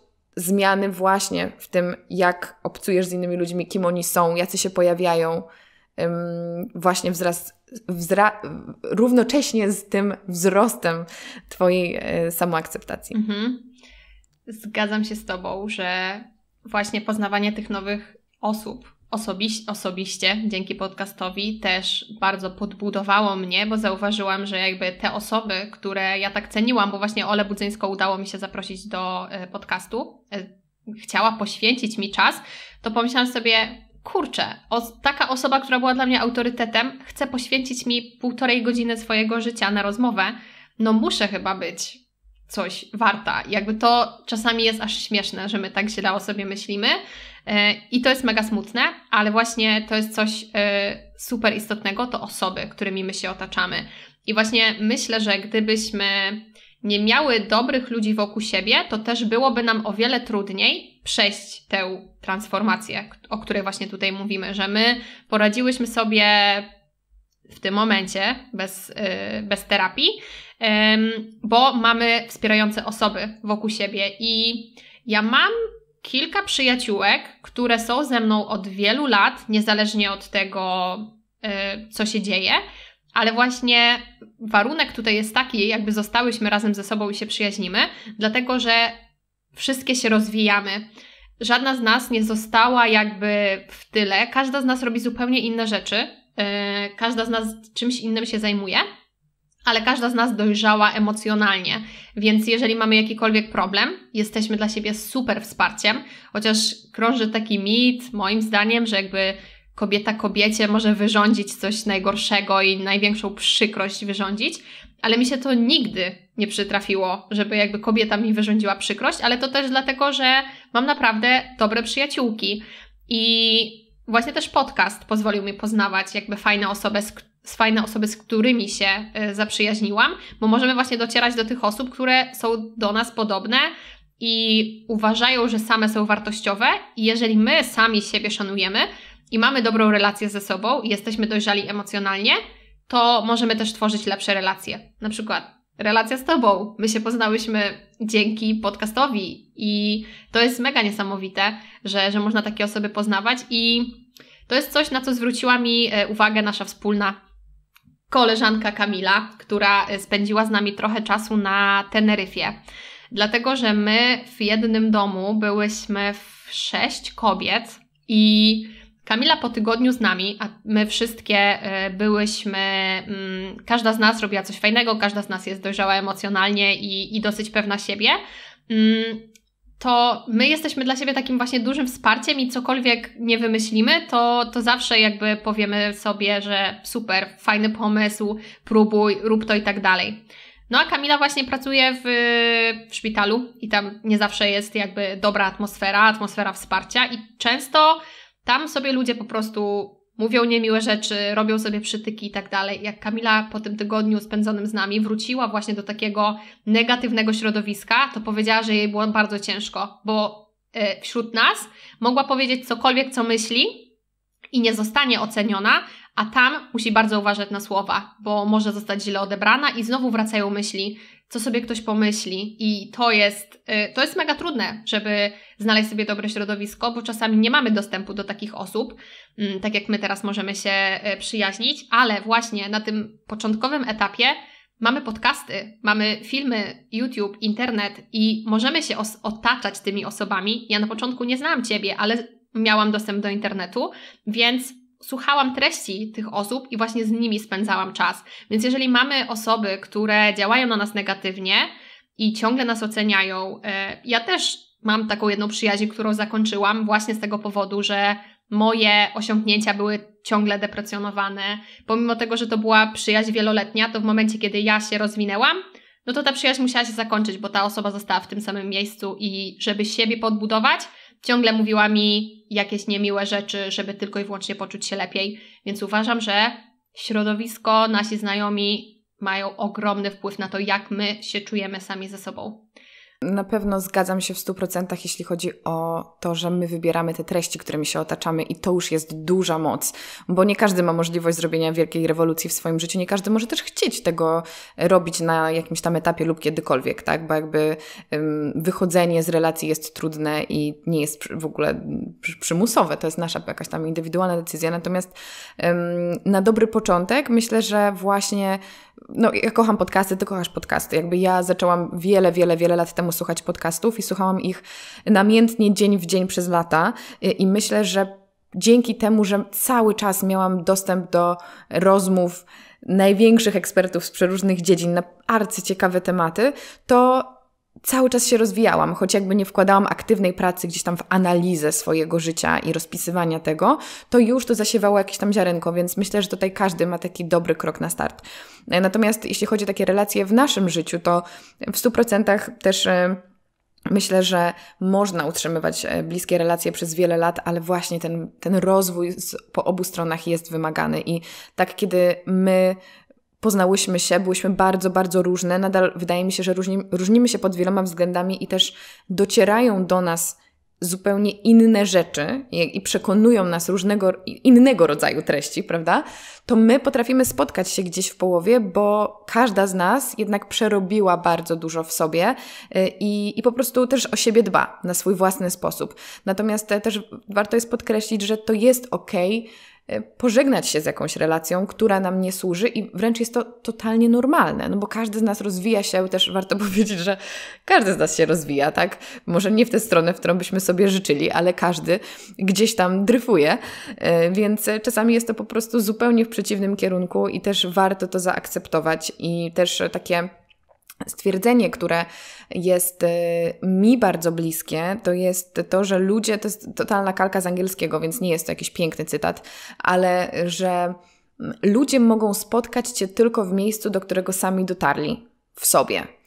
zmiany właśnie w tym, jak obcujesz z innymi ludźmi, kim oni są, jacy się pojawiają, właśnie wzrast, wzra równocześnie z tym wzrostem Twojej e, samoakceptacji. Mhm. Zgadzam się z Tobą, że właśnie poznawanie tych nowych osób osobiś, osobiście dzięki podcastowi też bardzo podbudowało mnie, bo zauważyłam, że jakby te osoby, które ja tak ceniłam, bo właśnie Ole Budzyńską udało mi się zaprosić do e, podcastu, e, chciała poświęcić mi czas, to pomyślałam sobie, kurczę, taka osoba, która była dla mnie autorytetem, chce poświęcić mi półtorej godziny swojego życia na rozmowę, no muszę chyba być coś warta. Jakby to czasami jest aż śmieszne, że my tak źle o sobie myślimy e, i to jest mega smutne, ale właśnie to jest coś e, super istotnego, to osoby, którymi my się otaczamy. I właśnie myślę, że gdybyśmy nie miały dobrych ludzi wokół siebie, to też byłoby nam o wiele trudniej przejść tę transformację, o której właśnie tutaj mówimy, że my poradziłyśmy sobie w tym momencie bez, e, bez terapii, bo mamy wspierające osoby wokół siebie i ja mam kilka przyjaciółek, które są ze mną od wielu lat, niezależnie od tego, e, co się dzieje, ale właśnie warunek tutaj jest taki, jakby zostałyśmy razem ze sobą i się przyjaźnimy, dlatego że wszystkie się rozwijamy. Żadna z nas nie została jakby w tyle, każda z nas robi zupełnie inne rzeczy, e, każda z nas czymś innym się zajmuje ale każda z nas dojrzała emocjonalnie, więc jeżeli mamy jakikolwiek problem, jesteśmy dla siebie super wsparciem, chociaż krąży taki mit, moim zdaniem, że jakby kobieta kobiecie może wyrządzić coś najgorszego i największą przykrość wyrządzić, ale mi się to nigdy nie przytrafiło, żeby jakby kobieta mi wyrządziła przykrość, ale to też dlatego, że mam naprawdę dobre przyjaciółki i właśnie też podcast pozwolił mi poznawać jakby fajne osoby, z z fajne osoby, z którymi się e, zaprzyjaźniłam, bo możemy właśnie docierać do tych osób, które są do nas podobne i uważają, że same są wartościowe, i jeżeli my sami siebie szanujemy i mamy dobrą relację ze sobą, i jesteśmy dojrzali emocjonalnie, to możemy też tworzyć lepsze relacje. Na przykład relacja z Tobą. My się poznałyśmy dzięki podcastowi i to jest mega niesamowite, że, że można takie osoby poznawać i to jest coś, na co zwróciła mi e, uwagę nasza wspólna koleżanka Kamila, która e, spędziła z nami trochę czasu na Teneryfie. Dlatego, że my w jednym domu byłyśmy w sześć kobiet i Kamila po tygodniu z nami, a my wszystkie e, byłyśmy, mm, każda z nas robiła coś fajnego, każda z nas jest dojrzała emocjonalnie i, i dosyć pewna siebie. Mm, to my jesteśmy dla siebie takim właśnie dużym wsparciem i cokolwiek nie wymyślimy, to, to zawsze jakby powiemy sobie, że super, fajny pomysł, próbuj, rób to i tak dalej. No a Kamila właśnie pracuje w, w szpitalu i tam nie zawsze jest jakby dobra atmosfera, atmosfera wsparcia i często tam sobie ludzie po prostu mówią niemiłe rzeczy, robią sobie przytyki i tak dalej. Jak Kamila po tym tygodniu spędzonym z nami wróciła właśnie do takiego negatywnego środowiska, to powiedziała, że jej było bardzo ciężko, bo e, wśród nas mogła powiedzieć cokolwiek, co myśli i nie zostanie oceniona, a tam musi bardzo uważać na słowa, bo może zostać źle odebrana i znowu wracają myśli, co sobie ktoś pomyśli i to jest, y, to jest mega trudne, żeby znaleźć sobie dobre środowisko, bo czasami nie mamy dostępu do takich osób, mm, tak jak my teraz możemy się y, przyjaźnić, ale właśnie na tym początkowym etapie mamy podcasty, mamy filmy, YouTube, internet i możemy się otaczać tymi osobami. Ja na początku nie znałam Ciebie, ale miałam dostęp do internetu, więc słuchałam treści tych osób i właśnie z nimi spędzałam czas. Więc jeżeli mamy osoby, które działają na nas negatywnie i ciągle nas oceniają, e, ja też mam taką jedną przyjaźń, którą zakończyłam właśnie z tego powodu, że moje osiągnięcia były ciągle deprecjonowane. Pomimo tego, że to była przyjaźń wieloletnia, to w momencie, kiedy ja się rozwinęłam, no to ta przyjaźń musiała się zakończyć, bo ta osoba została w tym samym miejscu i żeby siebie podbudować, ciągle mówiła mi jakieś niemiłe rzeczy, żeby tylko i wyłącznie poczuć się lepiej. Więc uważam, że środowisko, nasi znajomi mają ogromny wpływ na to, jak my się czujemy sami ze sobą. Na pewno zgadzam się w 100%, jeśli chodzi o to, że my wybieramy te treści, którymi się otaczamy, i to już jest duża moc, bo nie każdy ma możliwość zrobienia wielkiej rewolucji w swoim życiu, nie każdy może też chcieć tego robić na jakimś tam etapie lub kiedykolwiek, tak? Bo jakby um, wychodzenie z relacji jest trudne i nie jest w ogóle przymusowe, to jest nasza jakaś tam indywidualna decyzja. Natomiast um, na dobry początek myślę, że właśnie no, ja kocham podcasty, ty kochasz podcasty. Jakby ja zaczęłam wiele, wiele, wiele lat temu słuchać podcastów i słuchałam ich namiętnie dzień w dzień przez lata. Y, I myślę, że dzięki temu, że cały czas miałam dostęp do rozmów największych ekspertów z przeróżnych dziedzin na arcyciekawe tematy, to cały czas się rozwijałam, choć jakby nie wkładałam aktywnej pracy gdzieś tam w analizę swojego życia i rozpisywania tego, to już to zasiewało jakieś tam ziarenko, więc myślę, że tutaj każdy ma taki dobry krok na start. E, natomiast jeśli chodzi o takie relacje w naszym życiu, to w 100% też. E, myślę, że można utrzymywać e, bliskie relacje przez wiele lat, ale właśnie ten, ten rozwój z, po obu stronach jest wymagany. I tak, kiedy my poznałyśmy się, byłyśmy bardzo, bardzo różne. Nadal wydaje mi się, że różni, różnimy się pod wieloma względami i też docierają do nas zupełnie inne rzeczy i przekonują nas różnego, innego rodzaju treści, prawda? To my potrafimy spotkać się gdzieś w połowie, bo każda z nas jednak przerobiła bardzo dużo w sobie y, i, i po prostu też o siebie dba na swój własny sposób. Natomiast też warto jest podkreślić, że to jest ok E, pożegnać się z jakąś relacją, która nam nie służy i wręcz jest to totalnie normalne, no bo każdy z nas rozwija się, też warto powiedzieć, że każdy z nas się rozwija, tak? Może nie w tę stronę, w którą byśmy sobie życzyli, ale każdy gdzieś tam dryfuje, e, więc czasami jest to po prostu zupełnie w przeciwnym kierunku i też warto to zaakceptować i też takie Stwierdzenie, które jest y, mi bardzo bliskie, to jest to, że ludzie, to jest totalna kalka z angielskiego, więc nie jest to jakiś piękny cytat, ale że mm, ludzie mogą spotkać cię tylko w miejscu, do którego sami dotarli w sobie.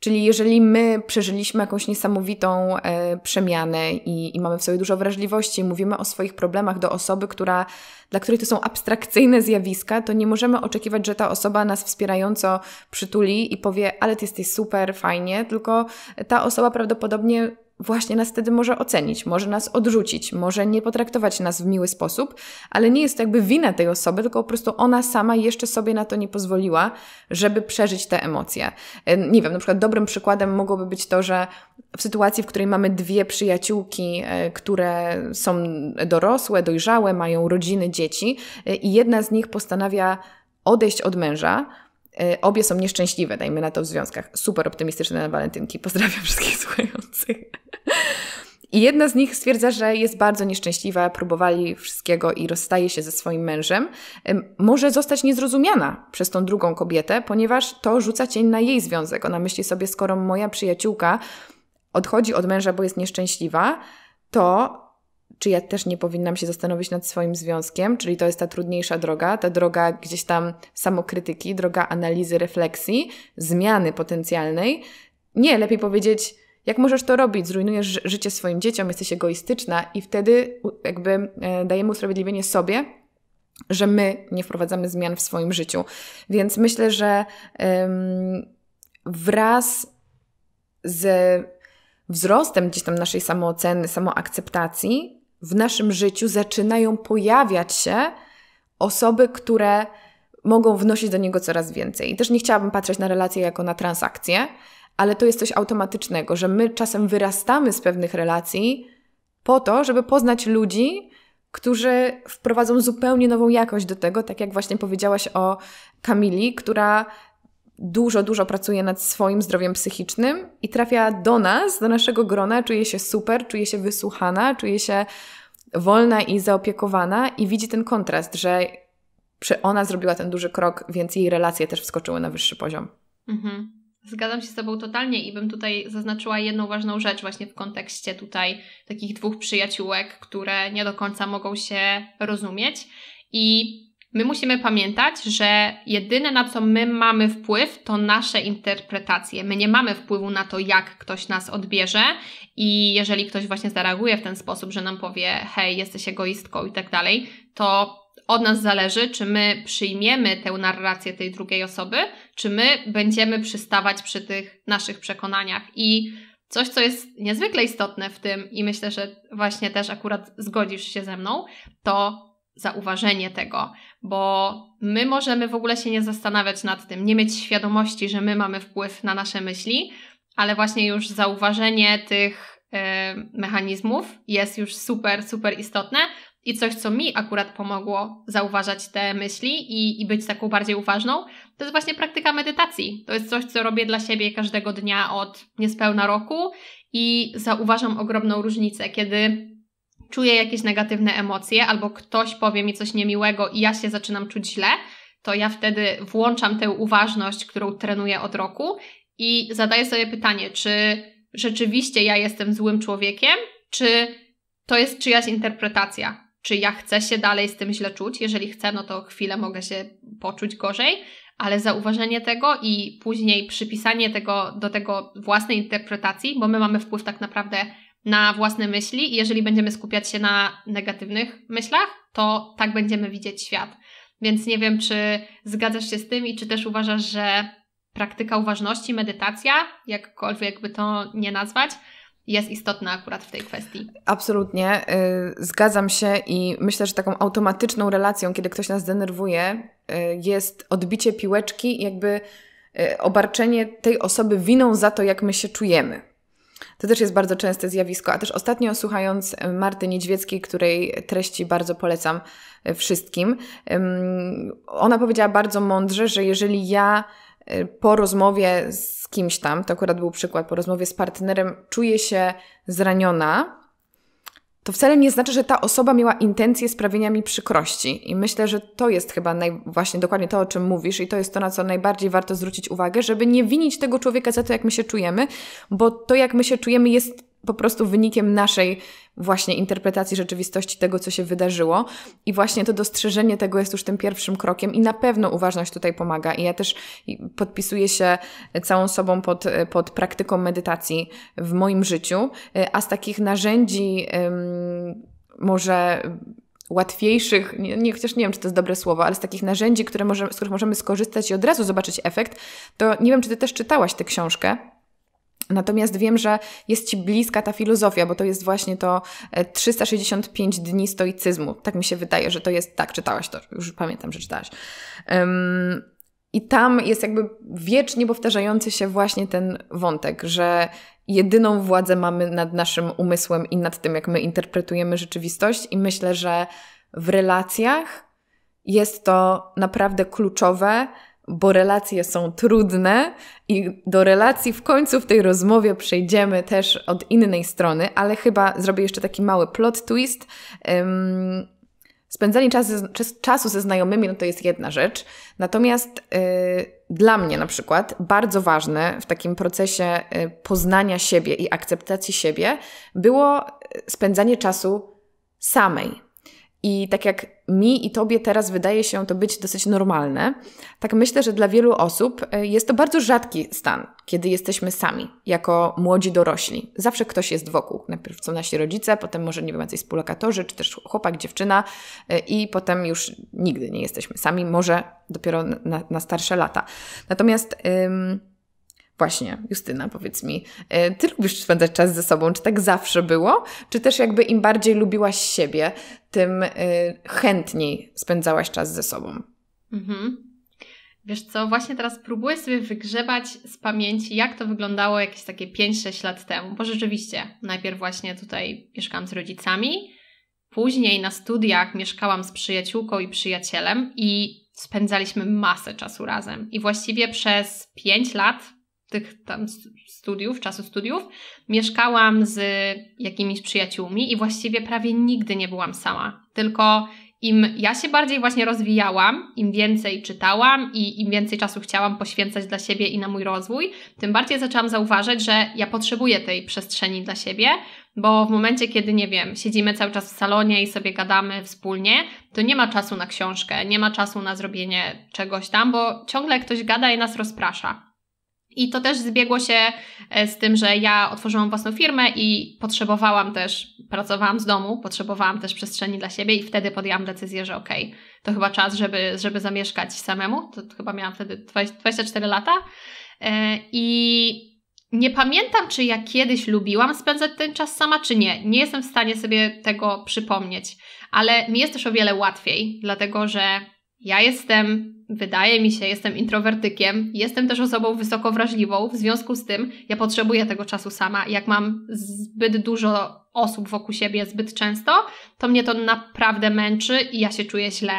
Czyli jeżeli my przeżyliśmy jakąś niesamowitą e, przemianę i, i, mamy w sobie dużo wrażliwości, mówimy o swoich problemach do osoby, która, dla której to są abstrakcyjne zjawiska, to nie możemy oczekiwać, że ta osoba nas wspierająco przytuli i powie, ale ty jesteś super, fajnie, tylko ta osoba prawdopodobnie właśnie nas wtedy może ocenić, może nas odrzucić, może nie potraktować nas w miły sposób, ale nie jest to jakby wina tej osoby, tylko po prostu ona sama jeszcze sobie na to nie pozwoliła, żeby przeżyć te emocje. E, nie wiem, na przykład dobrym przykładem mogłoby być to, że w sytuacji, w której mamy dwie przyjaciółki, e, które są dorosłe, dojrzałe, mają rodziny, dzieci e, i jedna z nich postanawia odejść od męża, obie są nieszczęśliwe, dajmy na to w związkach. Super optymistyczne na walentynki. Pozdrawiam wszystkich słuchających. I jedna z nich stwierdza, że jest bardzo nieszczęśliwa, próbowali wszystkiego i rozstaje się ze swoim mężem. Może zostać niezrozumiana przez tą drugą kobietę, ponieważ to rzuca cień na jej związek. Ona myśli sobie, skoro moja przyjaciółka odchodzi od męża, bo jest nieszczęśliwa, to czy ja też nie powinnam się zastanowić nad swoim związkiem, czyli to jest ta trudniejsza droga, ta droga gdzieś tam samokrytyki, droga analizy, refleksji, zmiany potencjalnej. Nie, lepiej powiedzieć, jak możesz to robić? Zrujnujesz życie swoim dzieciom, jesteś egoistyczna i wtedy jakby e, dajemy usprawiedliwienie sobie, że my nie wprowadzamy zmian w swoim życiu. Więc myślę, że wraz z wzrostem gdzieś tam naszej samooceny, samoakceptacji, w naszym życiu zaczynają pojawiać się osoby, które mogą wnosić do niego coraz więcej. I też nie chciałabym patrzeć na relacje jako na transakcje, ale to jest coś automatycznego, że my czasem wyrastamy z pewnych relacji po to, żeby poznać ludzi, którzy wprowadzą zupełnie nową jakość do tego, tak jak właśnie powiedziałaś o Kamili, która dużo, dużo pracuje nad swoim zdrowiem psychicznym i trafia do nas, do naszego grona, czuje się super, czuje się wysłuchana, czuje się wolna i zaopiekowana i widzi ten kontrast, że ona zrobiła ten duży krok, więc jej relacje też wskoczyły na wyższy poziom. Mhm. Zgadzam się z Tobą totalnie i bym tutaj zaznaczyła jedną ważną rzecz właśnie w kontekście tutaj takich dwóch przyjaciółek, które nie do końca mogą się rozumieć. I my musimy pamiętać, że jedyne na co my mamy wpływ to nasze interpretacje. My nie mamy wpływu na to, jak ktoś nas odbierze i jeżeli ktoś właśnie zareaguje w ten sposób, że nam powie hej, jesteś egoistką i tak dalej, to od nas zależy, czy my przyjmiemy tę narrację tej drugiej osoby, czy my będziemy przystawać przy tych naszych przekonaniach. I coś, co jest niezwykle istotne w tym, i myślę, że właśnie też akurat zgodzisz się ze mną, to zauważenie tego, bo my możemy w ogóle się nie zastanawiać nad tym, nie mieć świadomości, że my mamy wpływ na nasze myśli, ale właśnie już zauważenie tych e, mechanizmów jest już super, super istotne, i coś, co mi akurat pomogło zauważać te myśli i, i być taką bardziej uważną, to jest właśnie praktyka medytacji. To jest coś, co robię dla siebie każdego dnia od niespełna roku i zauważam ogromną różnicę, kiedy czuję jakieś negatywne emocje albo ktoś powie mi coś niemiłego i ja się zaczynam czuć źle, to ja wtedy włączam tę uważność, którą trenuję od roku i zadaję sobie pytanie, czy rzeczywiście ja jestem złym człowiekiem, czy to jest czyjaś interpretacja czy ja chcę się dalej z tym źle czuć. Jeżeli chcę, no to chwilę mogę się poczuć gorzej, ale zauważenie tego i później przypisanie tego do tego własnej interpretacji, bo my mamy wpływ tak naprawdę na własne myśli i jeżeli będziemy skupiać się na negatywnych myślach, to tak będziemy widzieć świat. Więc nie wiem, czy zgadzasz się z tym i czy też uważasz, że praktyka uważności, medytacja, jakkolwiek by to nie nazwać, jest istotna akurat w tej kwestii. Absolutnie, y, zgadzam się i myślę, że taką automatyczną relacją, kiedy ktoś nas denerwuje, y, jest odbicie piłeczki, jakby y, obarczenie tej osoby winą za to, jak my się czujemy. To też jest bardzo częste zjawisko, a też ostatnio słuchając Marty Niedźwieckiej, której treści bardzo polecam wszystkim, ona powiedziała bardzo mądrze, że jeżeli ja po rozmowie z kimś tam, to akurat był przykład, po rozmowie z partnerem, czuję się zraniona, to wcale nie znaczy, że ta osoba miała intencję sprawienia mi przykrości. I myślę, że to jest chyba naj... właśnie dokładnie to, o czym mówisz, i to jest to, na co najbardziej warto zwrócić uwagę, żeby nie winić tego człowieka za to, jak my się czujemy, bo to, jak my się czujemy, jest po prostu wynikiem naszej właśnie interpretacji rzeczywistości tego, co się wydarzyło. I właśnie to dostrzeżenie tego jest już tym pierwszym krokiem i na pewno uważność tutaj pomaga. I ja też podpisuję się całą sobą pod, pod praktyką medytacji w moim życiu, a z takich narzędzi ym, może łatwiejszych, nie, nie, chociaż nie wiem, czy to jest dobre słowo, ale z takich narzędzi, które może, z których możemy skorzystać i od razu zobaczyć efekt, to nie wiem, czy ty też czytałaś tę książkę. Natomiast wiem, że jest Ci bliska ta filozofia, bo to jest właśnie to 365 e, dni stoicyzmu. Tak mi się wydaje, że to jest tak. Czytałaś to, już pamiętam, że czytałaś. Um, I tam jest jakby wiecznie powtarzający się właśnie ten wątek, że jedyną władzę mamy nad naszym umysłem i nad tym, jak my interpretujemy rzeczywistość, i myślę, że w relacjach jest to naprawdę kluczowe bo relacje są trudne i do relacji w końcu w tej rozmowie przejdziemy też od innej strony, ale chyba zrobię jeszcze taki mały plot twist. Um, spędzanie czasu, czasu ze znajomymi no to jest jedna rzecz, natomiast y, dla mnie na przykład bardzo ważne w takim procesie y, poznania siebie i akceptacji siebie było y, spędzanie czasu samej i tak jak mi i tobie teraz wydaje się to być dosyć normalne, tak myślę, że dla wielu osób e, jest to bardzo rzadki stan, kiedy jesteśmy sami, jako młodzi dorośli. Zawsze ktoś jest wokół. Najpierw są nasi rodzice, potem może, nie wiem, jacyś współlokatorzy, czy też chłopak, dziewczyna e, i potem już nigdy nie jesteśmy sami, może dopiero na, na starsze lata. Natomiast... Właśnie, Justyna, powiedz mi, e, ty lubisz spędzać czas ze sobą? Czy tak zawsze było? Czy też jakby im bardziej lubiłaś siebie, tym e, chętniej spędzałaś czas ze sobą? Mhm. Wiesz co, właśnie teraz próbuję sobie wygrzebać z pamięci, jak to wyglądało jakieś takie 5-6 lat temu, bo rzeczywiście najpierw właśnie tutaj mieszkałam z rodzicami, później na studiach mieszkałam z przyjaciółką i przyjacielem i spędzaliśmy masę czasu razem. I właściwie przez 5 lat tych tam studiów, czasu studiów, mieszkałam z jakimiś przyjaciółmi i właściwie prawie nigdy nie byłam sama. Tylko im ja się bardziej właśnie rozwijałam, im więcej czytałam i im więcej czasu chciałam poświęcać dla siebie i na mój rozwój, tym bardziej zaczęłam zauważać, że ja potrzebuję tej przestrzeni dla siebie, bo w momencie, kiedy nie wiem, siedzimy cały czas w salonie i sobie gadamy wspólnie, to nie ma czasu na książkę, nie ma czasu na zrobienie czegoś tam, bo ciągle ktoś gada i nas rozprasza. I to też zbiegło się e, z tym, że ja otworzyłam własną firmę i potrzebowałam też, pracowałam z domu, potrzebowałam też przestrzeni dla siebie i wtedy podjęłam decyzję, że okej, okay, to chyba czas, żeby, żeby zamieszkać samemu. To, chyba miałam wtedy 24 lata. E, I nie pamiętam, czy ja kiedyś lubiłam spędzać ten czas sama, czy nie. Nie jestem w stanie sobie tego przypomnieć, ale mi jest też o wiele łatwiej, dlatego że ja jestem, wydaje mi się, jestem introwertykiem, jestem też osobą wysoko wrażliwą, w związku z tym ja potrzebuję tego czasu sama. Jak mam zbyt dużo osób wokół siebie zbyt często, to mnie to naprawdę męczy i ja się czuję źle.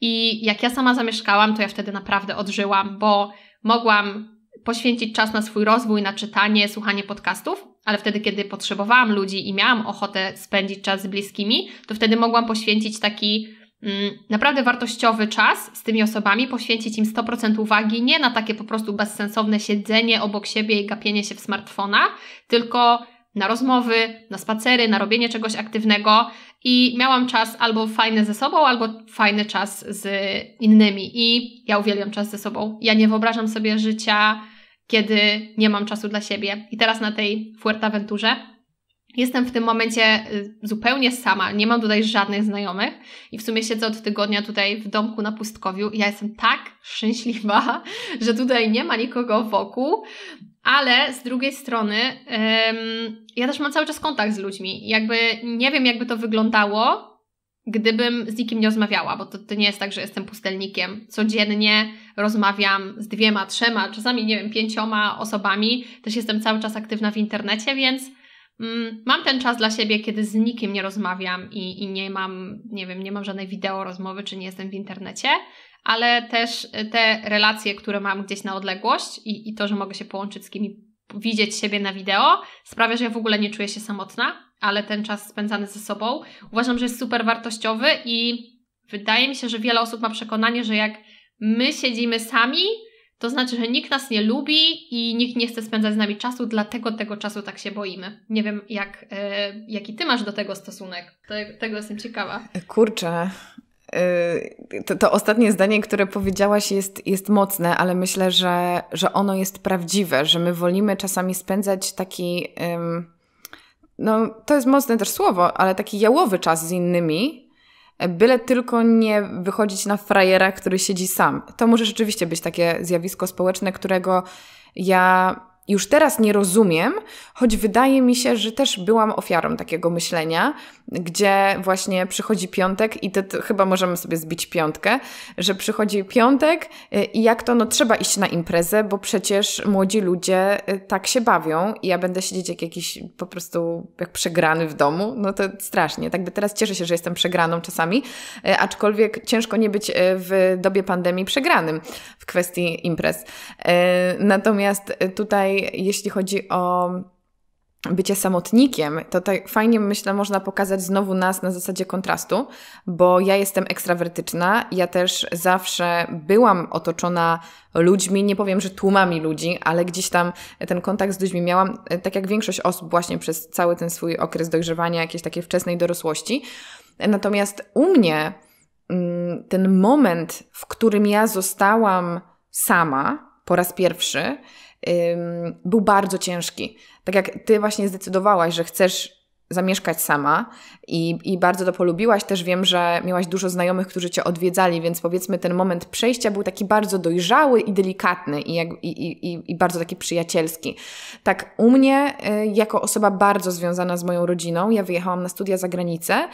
I jak ja sama zamieszkałam, to ja wtedy naprawdę odżyłam, bo mogłam poświęcić czas na swój rozwój, na czytanie, słuchanie podcastów, ale wtedy, kiedy potrzebowałam ludzi i miałam ochotę spędzić czas z bliskimi, to wtedy mogłam poświęcić taki Mm, naprawdę wartościowy czas z tymi osobami, poświęcić im 100% uwagi, nie na takie po prostu bezsensowne siedzenie obok siebie i gapienie się w smartfona, tylko na rozmowy, na spacery, na robienie czegoś aktywnego i miałam czas albo fajny ze sobą, albo fajny czas z innymi i ja uwielbiam czas ze sobą. Ja nie wyobrażam sobie życia, kiedy nie mam czasu dla siebie. I teraz na tej Fuerteventurze Jestem w tym momencie y, zupełnie sama, nie mam tutaj żadnych znajomych i w sumie siedzę od tygodnia tutaj w domku na pustkowiu ja jestem tak szczęśliwa, że tutaj nie ma nikogo wokół, ale z drugiej strony ym, ja też mam cały czas kontakt z ludźmi. Jakby nie wiem, jakby to wyglądało, gdybym z nikim nie rozmawiała, bo to, to, nie jest tak, że jestem pustelnikiem. Codziennie rozmawiam z dwiema, trzema, czasami, nie wiem, pięcioma osobami. Też jestem cały czas aktywna w internecie, więc Mm, mam ten czas dla siebie, kiedy z nikim nie rozmawiam i, i nie mam, nie wiem, nie mam żadnej wideo rozmowy, czy nie jestem w internecie, ale też te relacje, które mam gdzieś na odległość i, i to, że mogę się połączyć z kimś, widzieć siebie na wideo, sprawia, że ja w ogóle nie czuję się samotna, ale ten czas spędzany ze sobą uważam, że jest super wartościowy i wydaje mi się, że wiele osób ma przekonanie, że jak my siedzimy sami, to znaczy, że nikt nas nie lubi i nikt nie chce spędzać z nami czasu, dlatego tego czasu tak się boimy. Nie wiem, jak, e, jaki ty masz do tego stosunek. tego jestem ciekawa. Kurczę. E, to, to, ostatnie zdanie, które powiedziałaś, jest, jest mocne, ale myślę, że, że ono jest prawdziwe, że my wolimy czasami spędzać taki. Yy, no, to jest mocne też słowo, ale taki jałowy czas z innymi, Byle tylko nie wychodzić na frajera, który siedzi sam. To może rzeczywiście być takie zjawisko społeczne, którego ja już teraz nie rozumiem, choć wydaje mi się, że też byłam ofiarą takiego myślenia, gdzie właśnie przychodzi piątek i to, to chyba możemy sobie zbić piątkę, że przychodzi piątek y, i jak to, no trzeba iść na imprezę, bo przecież młodzi ludzie y, tak się bawią i ja będę siedzieć jak jakiś po prostu jak przegrany w domu, no to strasznie. Tak by teraz cieszę się, że jestem przegraną czasami, y, aczkolwiek ciężko nie być w dobie pandemii przegranym w kwestii imprez. Natomiast tutaj jeśli chodzi o bycie samotnikiem, to tak fajnie myślę, można pokazać znowu nas na zasadzie kontrastu, bo ja jestem ekstrawertyczna, ja też zawsze byłam otoczona ludźmi, nie powiem, że tłumami ludzi, ale gdzieś tam ten kontakt z ludźmi miałam, e, tak jak większość osób właśnie przez cały ten swój okres dojrzewania, jakiejś takiej wczesnej dorosłości. Natomiast u mnie mm, ten moment, w którym ja zostałam sama po raz pierwszy, był bardzo ciężki. Tak jak ty właśnie zdecydowałaś, że chcesz zamieszkać sama i, i bardzo to polubiłaś, też wiem, że miałaś dużo znajomych, którzy cię odwiedzali, więc powiedzmy ten moment przejścia był taki bardzo dojrzały i delikatny i, jak, i, i, i bardzo taki przyjacielski. Tak u mnie, y, jako osoba bardzo związana z moją rodziną, ja wyjechałam na studia za granicę y,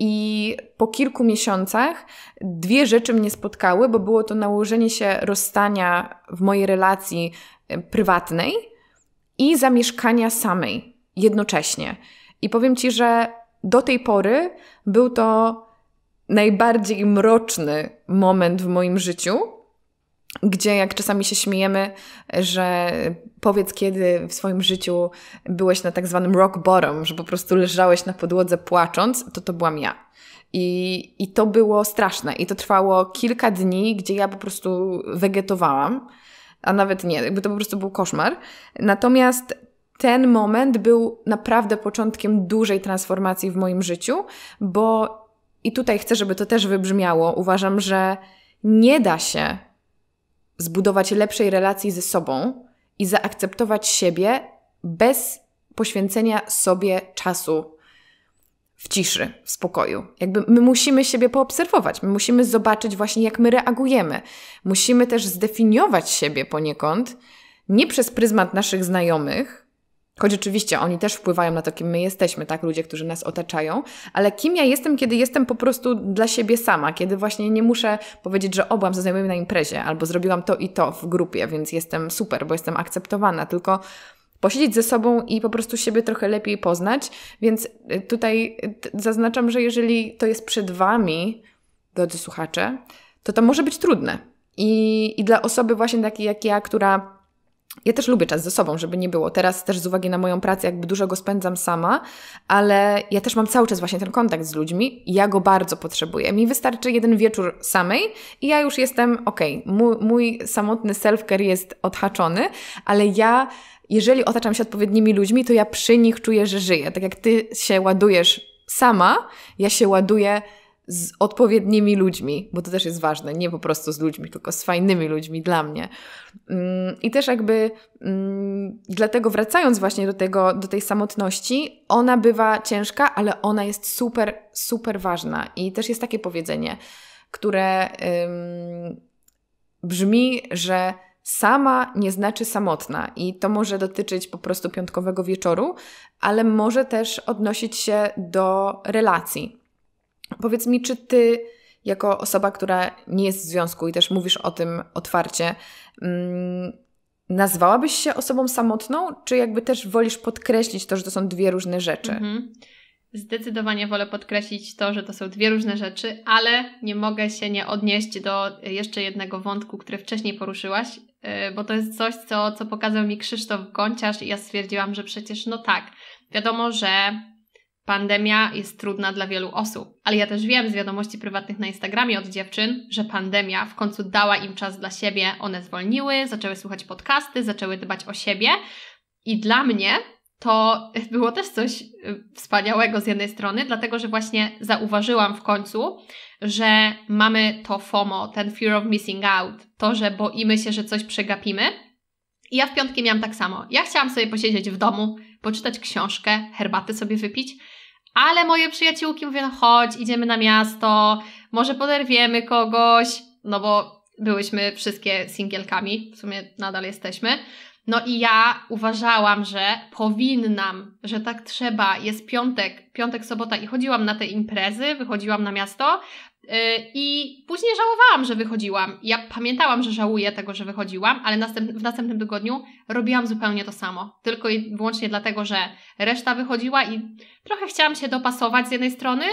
i po kilku miesiącach dwie rzeczy mnie spotkały, bo było to nałożenie się rozstania w mojej relacji prywatnej i zamieszkania samej jednocześnie. I powiem Ci, że do tej pory był to najbardziej mroczny moment w moim życiu, gdzie jak czasami się śmiejemy, że powiedz kiedy w swoim życiu byłeś na tak zwanym rock bottom, że po prostu leżałeś na podłodze płacząc, to to byłam ja. I, I to było straszne. I to trwało kilka dni, gdzie ja po prostu wegetowałam a nawet nie, jakby to po prostu był koszmar. Natomiast ten moment był naprawdę początkiem dużej transformacji w moim życiu, bo i tutaj chcę, żeby to też wybrzmiało, uważam, że nie da się zbudować lepszej relacji ze sobą i zaakceptować siebie bez poświęcenia sobie czasu w ciszy, w spokoju. Jakby my musimy siebie poobserwować, my musimy zobaczyć właśnie, jak my reagujemy. Musimy też zdefiniować siebie poniekąd, nie przez pryzmat naszych znajomych, choć oczywiście oni też wpływają na to, kim my jesteśmy, tak, ludzie, którzy nas otaczają, ale kim ja jestem, kiedy jestem po prostu dla siebie sama, kiedy właśnie nie muszę powiedzieć, że obłam ze znajomymi na imprezie, albo zrobiłam to i to w grupie, więc jestem super, bo jestem akceptowana, tylko posiedzieć ze sobą i po prostu siebie trochę lepiej poznać. Więc y, tutaj y, zaznaczam, że jeżeli to jest przed Wami, drodzy słuchacze, to to może być trudne. I, i dla osoby właśnie takiej jak ja, która. Ja też lubię czas ze sobą, żeby nie było. Teraz też z uwagi na moją pracę, jakby dużo go spędzam sama, ale ja też mam cały czas właśnie ten kontakt z ludźmi. Ja go bardzo potrzebuję. Mi wystarczy jeden wieczór samej i ja już jestem okej. Okay, mój, mój samotny self-care jest odhaczony, ale ja jeżeli otaczam się odpowiednimi ludźmi, to ja przy nich czuję, że żyję. Tak jak ty się ładujesz sama, ja się ładuję z odpowiednimi ludźmi, bo to też jest ważne, nie po prostu z ludźmi, tylko z fajnymi ludźmi dla mnie. Mm, I też jakby mm, dlatego wracając właśnie do tego, do tej samotności, ona bywa ciężka, ale ona jest super, super ważna. I też jest takie powiedzenie, które brzmi, że sama nie znaczy samotna i to może dotyczyć po prostu piątkowego wieczoru, ale może też odnosić się do relacji. Powiedz mi, czy ty, jako osoba, która nie jest w związku i też mówisz o tym otwarcie, mm, nazwałabyś się osobą samotną, czy jakby też wolisz podkreślić to, że to są dwie różne rzeczy? Mhm. Zdecydowanie wolę podkreślić to, że to są dwie różne rzeczy, ale nie mogę się nie odnieść do jeszcze jednego wątku, który wcześniej poruszyłaś Y, bo to jest coś, co, co pokazał mi Krzysztof Gonciarz i ja stwierdziłam, że przecież no tak, wiadomo, że pandemia jest trudna dla wielu osób, ale ja też wiem z wiadomości prywatnych na Instagramie od dziewczyn, że pandemia w końcu dała im czas dla siebie, one zwolniły, zaczęły słuchać podcasty, zaczęły dbać o siebie i dla mnie to było też coś y, wspaniałego z jednej strony, dlatego że właśnie zauważyłam w końcu, że mamy to FOMO, ten fear of missing out, to, że boimy się, że coś przegapimy. I ja w piątki miałam tak samo. Ja chciałam sobie posiedzieć w domu, poczytać książkę, herbaty sobie wypić, ale moje przyjaciółki mówią, no chodź, idziemy na miasto, może poderwiemy kogoś, no bo byłyśmy wszystkie singielkami, w sumie nadal jesteśmy. No i ja uważałam, że powinnam, że tak trzeba. Jest piątek, piątek, sobota i chodziłam na te imprezy, wychodziłam na miasto yy, i później żałowałam, że wychodziłam. Ja pamiętałam, że żałuję tego, że wychodziłam, ale następ, w następnym tygodniu robiłam zupełnie to samo. Tylko i wyłącznie dlatego, że reszta wychodziła i trochę chciałam się dopasować z jednej strony,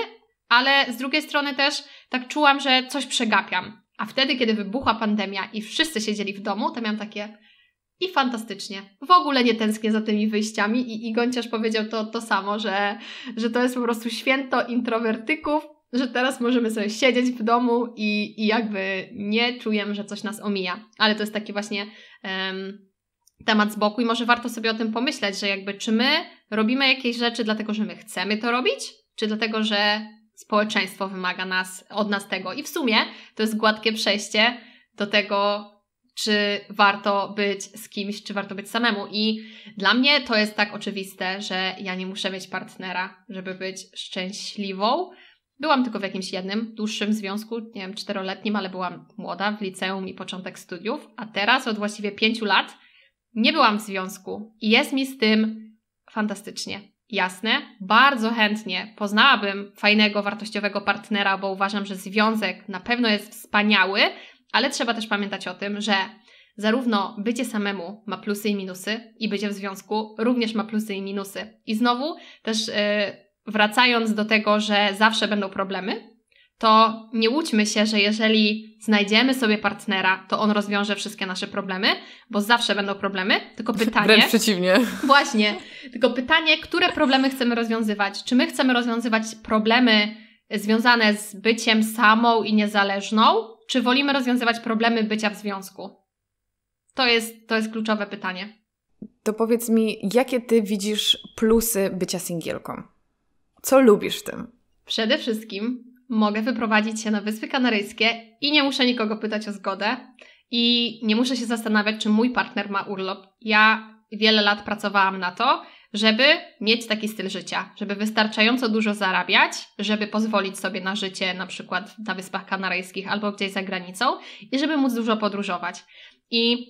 ale z drugiej strony też tak czułam, że coś przegapiam. A wtedy, kiedy wybuchła pandemia i wszyscy siedzieli w domu, to miałam takie i fantastycznie. W ogóle nie tęsknię za tymi wyjściami i, i Gonciarz powiedział to, to samo, że, że to jest po prostu święto introwertyków, że teraz możemy sobie siedzieć w domu i, i jakby nie czujemy, że coś nas omija. Ale to jest taki właśnie um, temat z boku i może warto sobie o tym pomyśleć, że jakby czy my robimy jakieś rzeczy dlatego, że my chcemy to robić, czy dlatego, że społeczeństwo wymaga nas, od nas tego. I w sumie to jest gładkie przejście do tego, czy warto być z kimś, czy warto być samemu. I dla mnie to jest tak oczywiste, że ja nie muszę mieć partnera, żeby być szczęśliwą. Byłam tylko w jakimś jednym dłuższym związku, nie wiem, czteroletnim, ale byłam młoda w liceum i początek studiów, a teraz od właściwie pięciu lat nie byłam w związku i jest mi z tym fantastycznie. Jasne, bardzo chętnie poznałabym fajnego, wartościowego partnera, bo uważam, że związek na pewno jest wspaniały, ale trzeba też pamiętać o tym, że zarówno bycie samemu ma plusy i minusy, i bycie w związku również ma plusy i minusy. I znowu też yy, wracając do tego, że zawsze będą problemy, to nie łudźmy się, że jeżeli znajdziemy sobie partnera, to on rozwiąże wszystkie nasze problemy, bo zawsze będą problemy, tylko pytanie. Wręcz przeciwnie. Właśnie. Tylko pytanie, które problemy chcemy rozwiązywać? Czy my chcemy rozwiązywać problemy związane z byciem samą i niezależną, czy wolimy rozwiązywać problemy bycia w związku? To jest, to jest kluczowe pytanie. To powiedz mi, jakie ty widzisz plusy bycia singielką? Co lubisz w tym? Przede wszystkim mogę wyprowadzić się na Wyspy Kanaryjskie i nie muszę nikogo pytać o zgodę i nie muszę się zastanawiać, czy mój partner ma urlop. Ja wiele lat pracowałam na to, żeby mieć taki styl życia, żeby wystarczająco dużo zarabiać, żeby pozwolić sobie na życie na przykład na Wyspach Kanaryjskich albo gdzieś za granicą i żeby móc dużo podróżować. I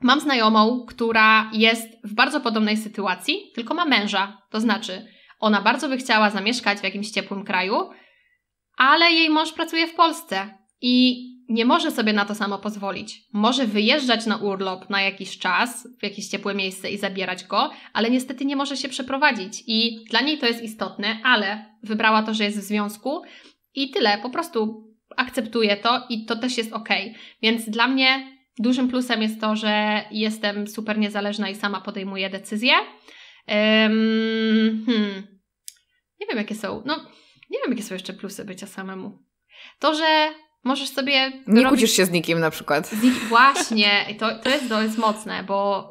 mam znajomą, która jest w bardzo podobnej sytuacji, tylko ma męża. To znaczy, ona bardzo by chciała zamieszkać w jakimś ciepłym kraju, ale jej mąż pracuje w Polsce i nie może sobie na to samo pozwolić. Może wyjeżdżać na urlop na jakiś czas w jakieś ciepłe miejsce i zabierać go, ale niestety nie może się przeprowadzić i dla niej to jest istotne, ale wybrała to, że jest w związku i tyle, po prostu akceptuje to i to też jest ok. Więc dla mnie dużym plusem jest to, że jestem super niezależna i sama podejmuję decyzje. Um, hmm. Nie wiem, jakie są. No, nie wiem, jakie są jeszcze plusy bycia samemu. To, że Możesz sobie. Nie robić... się z nikim na przykład. Z... Właśnie, to, to, jest, dość mocne, bo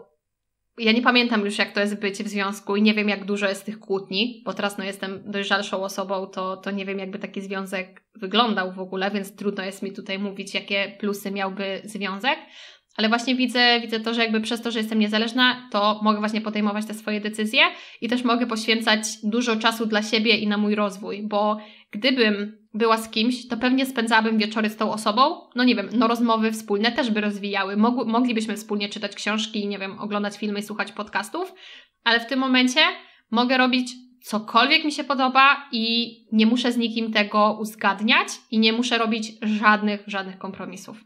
ja nie pamiętam już, jak to jest być w związku i nie wiem, jak dużo jest tych kłótni, bo teraz no, jestem dojrzalszą osobą, to, to nie wiem, jakby taki związek wyglądał w ogóle, więc trudno jest mi tutaj mówić, jakie plusy miałby związek. Ale właśnie widzę, widzę to, że jakby przez to, że jestem niezależna, to mogę właśnie podejmować te swoje decyzje i też mogę poświęcać dużo czasu dla siebie i na mój rozwój, bo gdybym była z kimś, to pewnie spędzałabym wieczory z tą osobą. No nie wiem, no rozmowy wspólne też by rozwijały. Mogły, moglibyśmy wspólnie czytać książki, nie wiem, oglądać filmy i słuchać podcastów, ale w tym momencie mogę robić cokolwiek mi się podoba i nie muszę z nikim tego uzgadniać i nie muszę robić żadnych, żadnych kompromisów.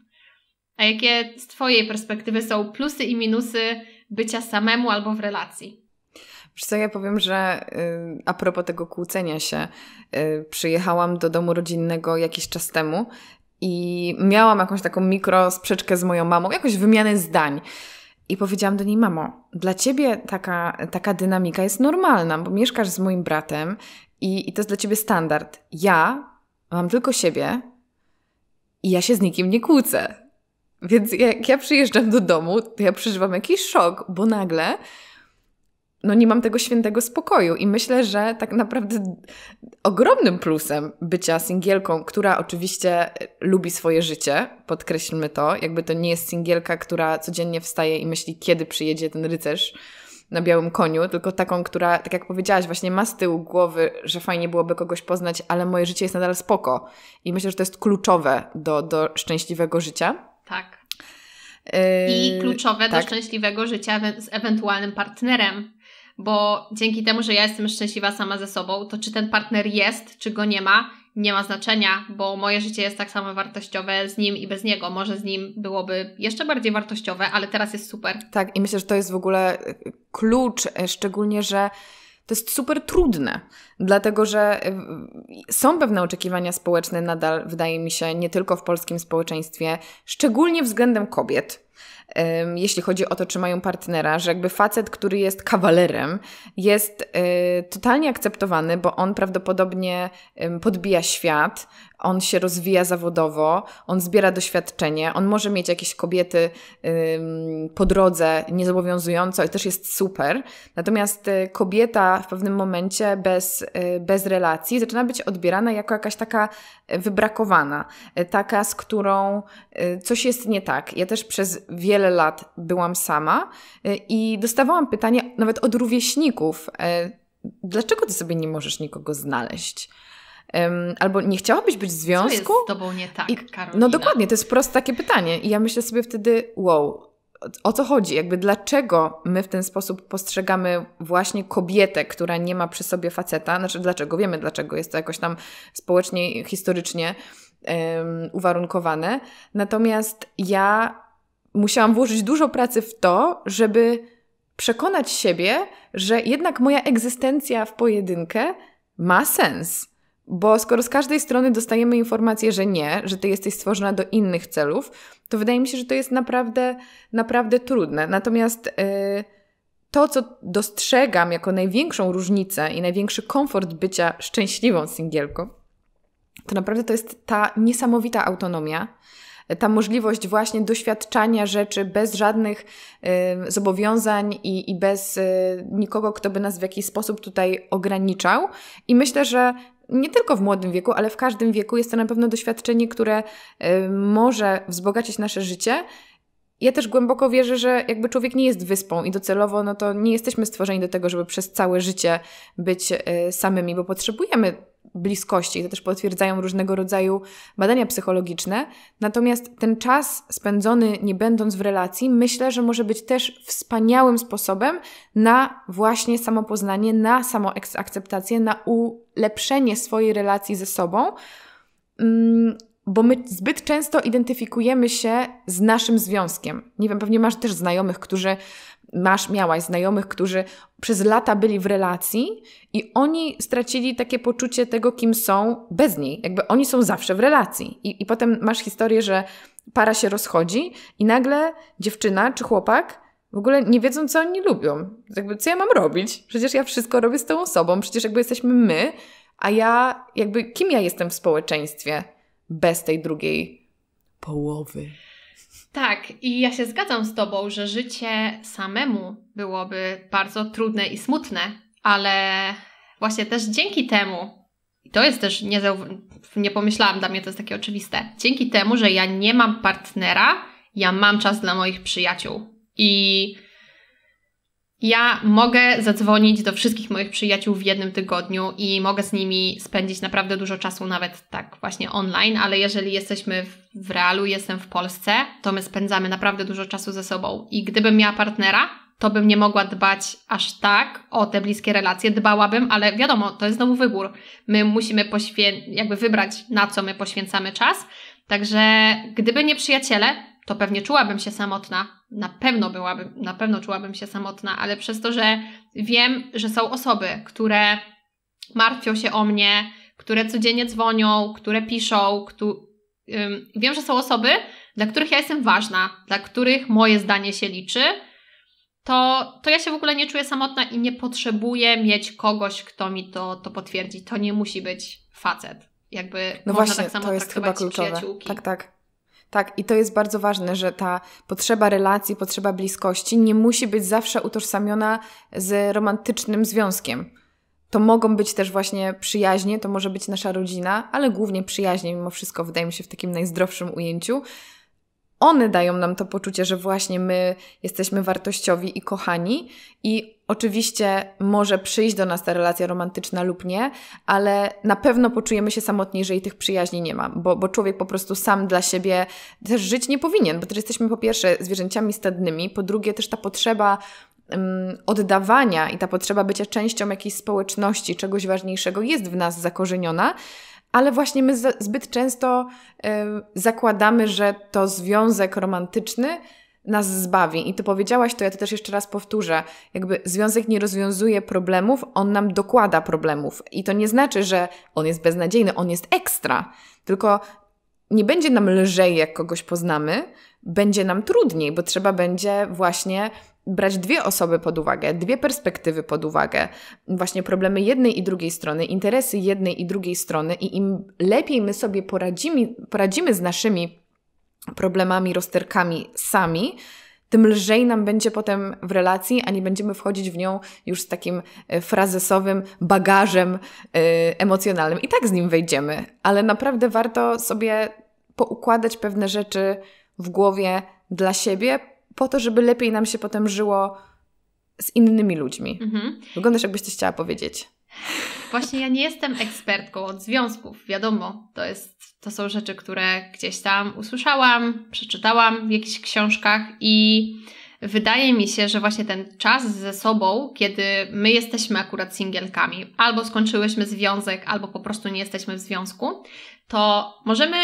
A jakie z Twojej perspektywy są plusy i minusy bycia samemu albo w relacji? Wiesz co, ja powiem, że y, a propos tego kłócenia się, y, przyjechałam do domu rodzinnego jakiś czas temu i miałam jakąś taką mikro sprzeczkę z moją mamą, jakąś wymianę zdań. I powiedziałam do niej, mamo, dla ciebie taka, taka dynamika jest normalna, bo mieszkasz z moim bratem i, i to jest dla ciebie standard. Ja mam tylko siebie i ja się z nikim nie kłócę. Więc jak ja przyjeżdżam do domu, to ja przeżywam jakiś szok, bo nagle no nie mam tego świętego spokoju. I myślę, że tak naprawdę ogromnym plusem bycia singielką, która oczywiście e, lubi swoje życie, podkreślmy to, jakby to nie jest singielka, która codziennie wstaje i myśli, kiedy przyjedzie ten rycerz na białym koniu, tylko taką, która, tak jak powiedziałaś, właśnie ma z tyłu głowy, że fajnie byłoby kogoś poznać, ale moje życie jest nadal spoko. I myślę, że to jest kluczowe do, do szczęśliwego życia. Tak. Yy, I kluczowe do tak. szczęśliwego życia z ewentualnym partnerem, bo dzięki temu, że ja jestem szczęśliwa sama ze sobą, to czy ten partner jest, czy go nie ma, nie ma znaczenia, bo moje życie jest tak samo wartościowe z nim i bez niego. Może z nim byłoby jeszcze bardziej wartościowe, ale teraz jest super. Tak, i myślę, że to jest w ogóle e, klucz, e, szczególnie, że to jest super trudne, dlatego że e, są pewne oczekiwania społeczne nadal, wydaje mi się, nie tylko w polskim społeczeństwie, szczególnie względem kobiet jeśli chodzi o to, czy mają partnera, że jakby facet, który jest kawalerem, jest y, totalnie akceptowany, bo on prawdopodobnie podbija świat, on się rozwija zawodowo, on zbiera doświadczenie, on może mieć jakieś kobiety po drodze niezobowiązująco i też jest super. Natomiast y, kobieta w pewnym momencie bez, y, bez relacji zaczyna być odbierana jako jakaś taka y, wybrakowana, y, taka, z którą y, coś jest nie tak. Ja też przez wiele lat byłam sama y, i dostawałam pytanie nawet od rówieśników, dlaczego ty sobie nie możesz nikogo znaleźć? um, albo nie chciałabyś być w związku? Co jest z tobą nie tak, I, Karolina? No dokładnie, to jest proste takie pytanie. I ja myślę sobie wtedy, wow, o co chodzi? Jakby dlaczego my w ten sposób postrzegamy właśnie kobietę, która nie ma przy sobie faceta? Znaczy, dlaczego? Wiemy dlaczego. Jest to jakoś tam społecznie, historycznie um, uwarunkowane. Natomiast ja musiałam włożyć dużo pracy w to, żeby przekonać siebie, że jednak moja egzystencja w pojedynkę ma sens. Bo skoro z każdej strony dostajemy informację, że nie, że ty jesteś stworzona do innych celów, to wydaje mi się, że to jest naprawdę, naprawdę trudne. Natomiast yy, to, co dostrzegam jako największą różnicę i największy komfort bycia szczęśliwą singielką, to naprawdę to jest ta niesamowita autonomia, ta możliwość właśnie doświadczania rzeczy bez żadnych y, zobowiązań i, i bez y, nikogo, kto by nas w jakiś sposób tutaj ograniczał. I myślę, że nie tylko w młodym wieku, ale w każdym wieku jest to na pewno doświadczenie, które y, może wzbogacić nasze życie ja też głęboko wierzę, że jakby człowiek nie jest wyspą i docelowo, no to nie jesteśmy stworzeni do tego, żeby przez całe życie być e, samymi, bo potrzebujemy bliskości. To też potwierdzają różnego rodzaju badania psychologiczne. Natomiast ten czas spędzony nie będąc w relacji, myślę, że może być też wspaniałym sposobem na właśnie samopoznanie, na samoakceptację, na ulepszenie swojej relacji ze sobą. Mm, bo my zbyt często identyfikujemy się z naszym związkiem. Nie wiem, pewnie masz też znajomych, którzy masz, miałaś znajomych, którzy przez lata byli w relacji i oni stracili takie poczucie tego, kim są bez niej. Jakby oni są zawsze w relacji. I, i potem masz historię, że para się rozchodzi i nagle dziewczyna czy chłopak w ogóle nie wiedzą, co oni lubią. Jakby, co ja mam robić? Przecież ja wszystko robię z tą osobą, przecież jakby jesteśmy my, a ja, jakby, kim ja jestem w społeczeństwie? bez tej drugiej połowy. Tak, i ja się zgadzam z Tobą, że życie samemu byłoby bardzo trudne i smutne, ale właśnie też dzięki temu, i to jest też nie, nie pomyślałam, dla mnie to jest takie oczywiste, dzięki temu, że ja nie mam partnera, ja mam czas dla moich przyjaciół. I ja mogę zadzwonić do wszystkich moich przyjaciół w jednym tygodniu i mogę z nimi spędzić naprawdę dużo czasu, nawet tak właśnie online, ale jeżeli jesteśmy w, w realu, jestem w Polsce, to my spędzamy naprawdę dużo czasu ze sobą. I gdybym miała partnera, to bym nie mogła dbać aż tak o te bliskie relacje. Dbałabym, ale wiadomo, to jest znowu wybór. My musimy poświę- jakby wybrać, na co my poświęcamy czas. Także gdyby nie przyjaciele, to pewnie czułabym się samotna, na pewno byłabym, na pewno czułabym się samotna, ale przez to, że wiem, że są osoby, które martwią się o mnie, które codziennie dzwonią, które piszą, kto, ym, wiem, że są osoby, dla których ja jestem ważna, dla których moje zdanie się liczy, to, to ja się w ogóle nie czuję samotna i nie potrzebuję mieć kogoś, kto mi to, to potwierdzi. To nie musi być facet. Jakby no można właśnie, tak samo to jest chyba kluczowe. Tak, tak. Tak, i to jest bardzo ważne, że ta potrzeba relacji, potrzeba bliskości nie musi być zawsze utożsamiona z romantycznym związkiem. To mogą być też właśnie przyjaźnie, to może być nasza rodzina, ale głównie przyjaźnie, mimo wszystko, wydaje mi się, w takim najzdrowszym ujęciu. One dają nam to poczucie, że właśnie my jesteśmy wartościowi i kochani, i Oczywiście może przyjść do nas ta relacja romantyczna lub nie, ale na pewno poczujemy się samotni, jeżeli tych przyjaźni nie ma, bo, bo człowiek po prostu sam dla siebie też żyć nie powinien, bo też jesteśmy po pierwsze zwierzęciami stadnymi, po drugie też ta potrzeba mm, oddawania i ta potrzeba bycia częścią jakiejś społeczności, czegoś ważniejszego jest w nas zakorzeniona, ale właśnie my zbyt często zakładamy, że to związek romantyczny nas zbawi. I ty powiedziałaś to, ja to też jeszcze raz powtórzę. Jakby związek nie rozwiązuje problemów, on nam dokłada problemów. I to nie znaczy, że on jest beznadziejny, on jest ekstra. Tylko nie będzie nam lżej, jak kogoś poznamy, będzie nam trudniej, bo trzeba będzie właśnie brać dwie osoby pod uwagę, dwie perspektywy pod uwagę, właśnie problemy jednej i drugiej strony, interesy jednej i drugiej strony, i im lepiej my sobie poradzimy, poradzimy z naszymi problemami, rozterkami sami, tym lżej nam będzie potem w relacji, a nie będziemy wchodzić w nią już z takim e, frazesowym bagażem e, emocjonalnym. I tak z nim wejdziemy, ale naprawdę warto sobie poukładać pewne rzeczy w głowie dla siebie, po to, żeby lepiej nam się potem żyło z innymi ludźmi. Mhm. Wyglądasz, jakbyś coś chciała powiedzieć. Właśnie ja nie jestem ekspertką od związków, wiadomo, to, jest, to są rzeczy, które gdzieś tam usłyszałam, przeczytałam w jakichś książkach i wydaje mi się, że właśnie ten czas ze sobą, kiedy my jesteśmy akurat singielkami, albo skończyłyśmy związek, albo po prostu nie jesteśmy w związku, to możemy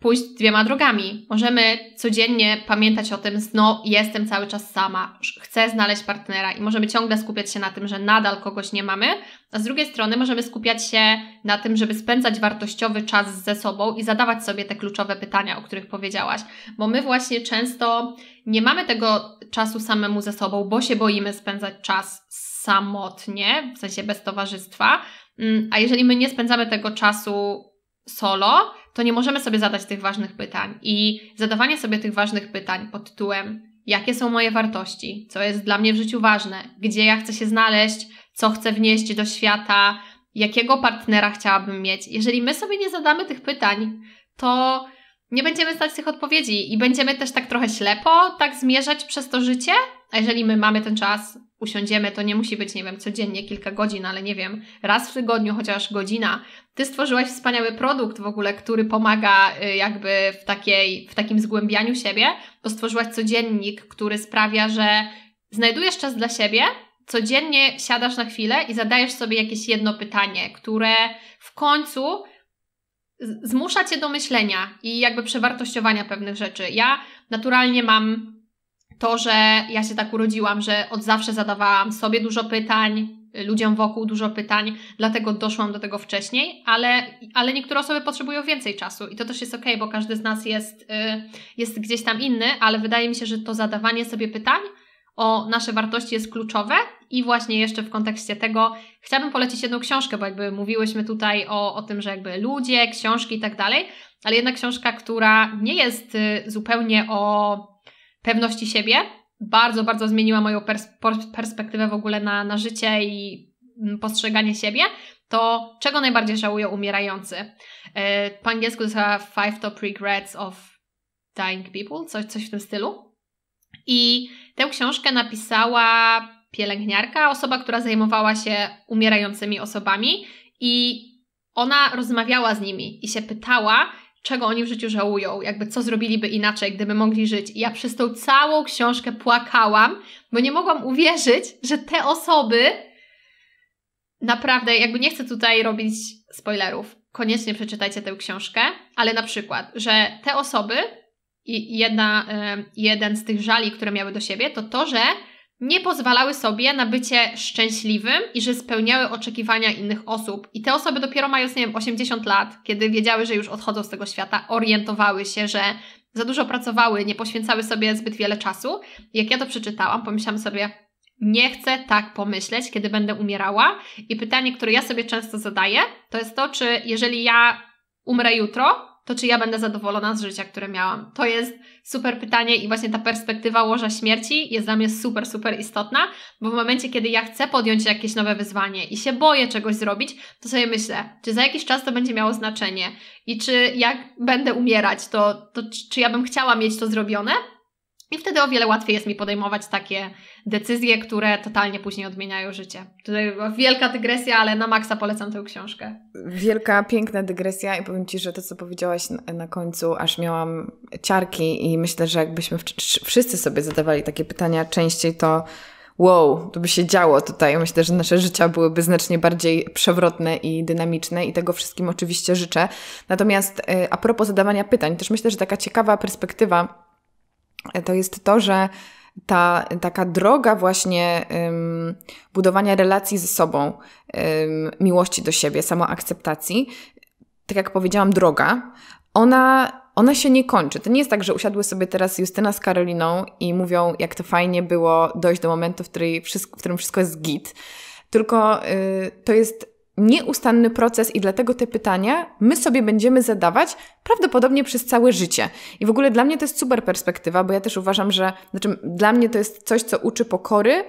pójść dwiema drogami. Możemy codziennie pamiętać o tym, no jestem cały czas sama, chcę znaleźć partnera i możemy ciągle skupiać się na tym, że nadal kogoś nie mamy, a z drugiej strony możemy skupiać się na tym, żeby spędzać wartościowy czas ze sobą i zadawać sobie te kluczowe pytania, o których powiedziałaś, bo my właśnie często nie mamy tego czasu samemu ze sobą, bo się boimy spędzać czas samotnie, w sensie bez towarzystwa, mm, a jeżeli my nie spędzamy tego czasu solo, to nie możemy sobie zadać tych ważnych pytań. I zadawanie sobie tych ważnych pytań pod tytułem jakie są moje wartości, co jest dla mnie w życiu ważne, gdzie ja chcę się znaleźć, co chcę wnieść do świata, jakiego partnera chciałabym mieć. Jeżeli my sobie nie zadamy tych pytań, to nie będziemy znać tych odpowiedzi i będziemy też tak trochę ślepo tak zmierzać przez to życie, a jeżeli my mamy ten czas usiądziemy, to nie musi być, nie wiem, codziennie kilka godzin, ale nie wiem, raz w tygodniu chociaż godzina. Ty stworzyłaś wspaniały produkt w ogóle, który pomaga y, jakby w, takiej, w takim zgłębianiu siebie, bo stworzyłaś codziennik, który sprawia, że znajdujesz czas dla siebie, codziennie siadasz na chwilę i zadajesz sobie jakieś jedno pytanie, które w końcu zmusza cię do myślenia i jakby przewartościowania pewnych rzeczy. Ja naturalnie mam to, że ja się tak urodziłam, że od zawsze zadawałam sobie dużo pytań, y, ludziom wokół dużo pytań, dlatego doszłam do tego wcześniej, ale, ale niektóre osoby potrzebują więcej czasu i to też jest ok, bo każdy z nas jest, y, jest gdzieś tam inny, ale wydaje mi się, że to zadawanie sobie pytań o nasze wartości jest kluczowe i właśnie jeszcze w kontekście tego chciałabym polecić jedną książkę, bo jakby mówiłyśmy tutaj o, o tym, że jakby ludzie, książki i tak dalej, ale jedna książka, która nie jest y, zupełnie o pewności siebie. Bardzo, bardzo zmieniła moją pers perspektywę w ogóle na, na życie i mm, postrzeganie siebie, to czego najbardziej żałują umierający? E, po angielsku to jest Five Top Regrets of Dying People, coś, coś w tym stylu. I tę książkę napisała pielęgniarka, osoba, która zajmowała się umierającymi osobami i ona rozmawiała z nimi i się pytała, czego oni w życiu żałują, jakby co zrobiliby inaczej, gdyby mogli żyć. I ja przez tą całą książkę płakałam, bo nie mogłam uwierzyć, że te osoby naprawdę, jakby nie chcę tutaj robić spoilerów, koniecznie przeczytajcie tę książkę, ale na przykład, że te osoby i jedna, jeden z tych żali, które miały do siebie, to to, że nie pozwalały sobie na bycie szczęśliwym i że spełniały oczekiwania innych osób. I te osoby dopiero mając, nie wiem, 80 lat, kiedy wiedziały, że już odchodzą z tego świata, orientowały się, że za dużo pracowały, nie poświęcały sobie zbyt wiele czasu. Jak ja to przeczytałam, pomyślałam sobie, nie chcę tak pomyśleć, kiedy będę umierała. I pytanie, które ja sobie często zadaję, to jest to, czy jeżeli ja umrę jutro, to czy ja będę zadowolona z życia, które miałam? To jest super pytanie i właśnie ta perspektywa łoża śmierci jest dla mnie super, super istotna, bo w momencie, kiedy ja chcę podjąć jakieś nowe wyzwanie i się boję czegoś zrobić, to sobie myślę, czy za jakiś czas to będzie miało znaczenie i czy jak będę umierać, to, to czy ja bym chciała mieć to zrobione? I wtedy o wiele łatwiej jest mi podejmować takie decyzje, które totalnie później odmieniają życie. Tutaj wielka dygresja, ale na maksa polecam tę książkę. Wielka, piękna dygresja i powiem Ci, że to, co powiedziałaś na końcu, aż miałam ciarki i myślę, że jakbyśmy wszyscy sobie zadawali takie pytania częściej, to wow, to by się działo tutaj. Myślę, że nasze życia byłyby znacznie bardziej przewrotne i dynamiczne i tego wszystkim oczywiście życzę. Natomiast y, a propos zadawania pytań, też myślę, że taka ciekawa perspektywa to jest to, że ta taka droga właśnie budowania relacji ze sobą, miłości do siebie, samoakceptacji, tak jak powiedziałam, droga, ona, ona się nie kończy. To nie jest tak, że usiadły sobie teraz Justyna z Karoliną i mówią, jak to fajnie było dojść do momentu, w, której wszystko, w którym wszystko jest git. Tylko y, to jest nieustanny proces i dlatego te pytania my sobie będziemy zadawać prawdopodobnie przez całe życie. I w ogóle dla mnie to jest super perspektywa, bo ja też uważam, że znaczy, dla mnie to jest coś, co uczy pokory,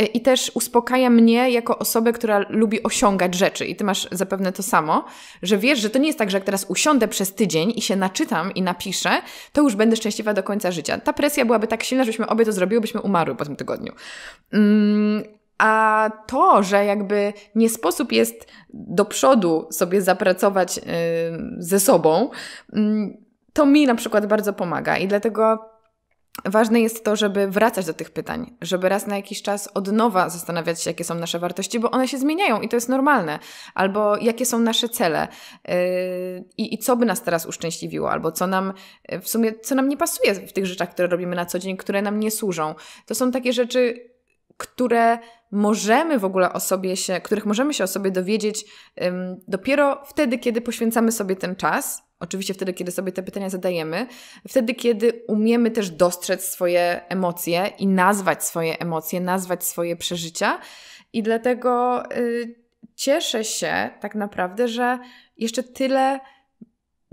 y, i też uspokaja mnie jako osobę, która lubi osiągać rzeczy. I ty masz zapewne to samo, że wiesz, że to nie jest tak, że jak teraz usiądę przez tydzień i się naczytam i napiszę, to już będę szczęśliwa do końca życia. Ta presja byłaby tak silna, żebyśmy obie to zrobiły, byśmy umarły po tym tygodniu. Mm, a to, że jakby nie sposób jest do przodu sobie zapracować y, ze sobą, mm, to mi na przykład bardzo pomaga i dlatego Ważne jest to, żeby wracać do tych pytań, żeby raz na jakiś czas od nowa zastanawiać się, jakie są nasze wartości, bo one się zmieniają i to jest normalne. Albo jakie są nasze cele y, i, i co by nas teraz uszczęśliwiło, albo co nam w sumie co nam nie pasuje w tych rzeczach, które robimy na co dzień, które nam nie służą. To są takie rzeczy, które możemy w ogóle o sobie się, których możemy się o sobie dowiedzieć dopiero wtedy, kiedy poświęcamy sobie ten czas. Oczywiście wtedy, kiedy sobie te pytania zadajemy, wtedy, kiedy umiemy też dostrzec swoje emocje i nazwać swoje emocje, nazwać swoje przeżycia. I dlatego y, cieszę się tak naprawdę, że jeszcze tyle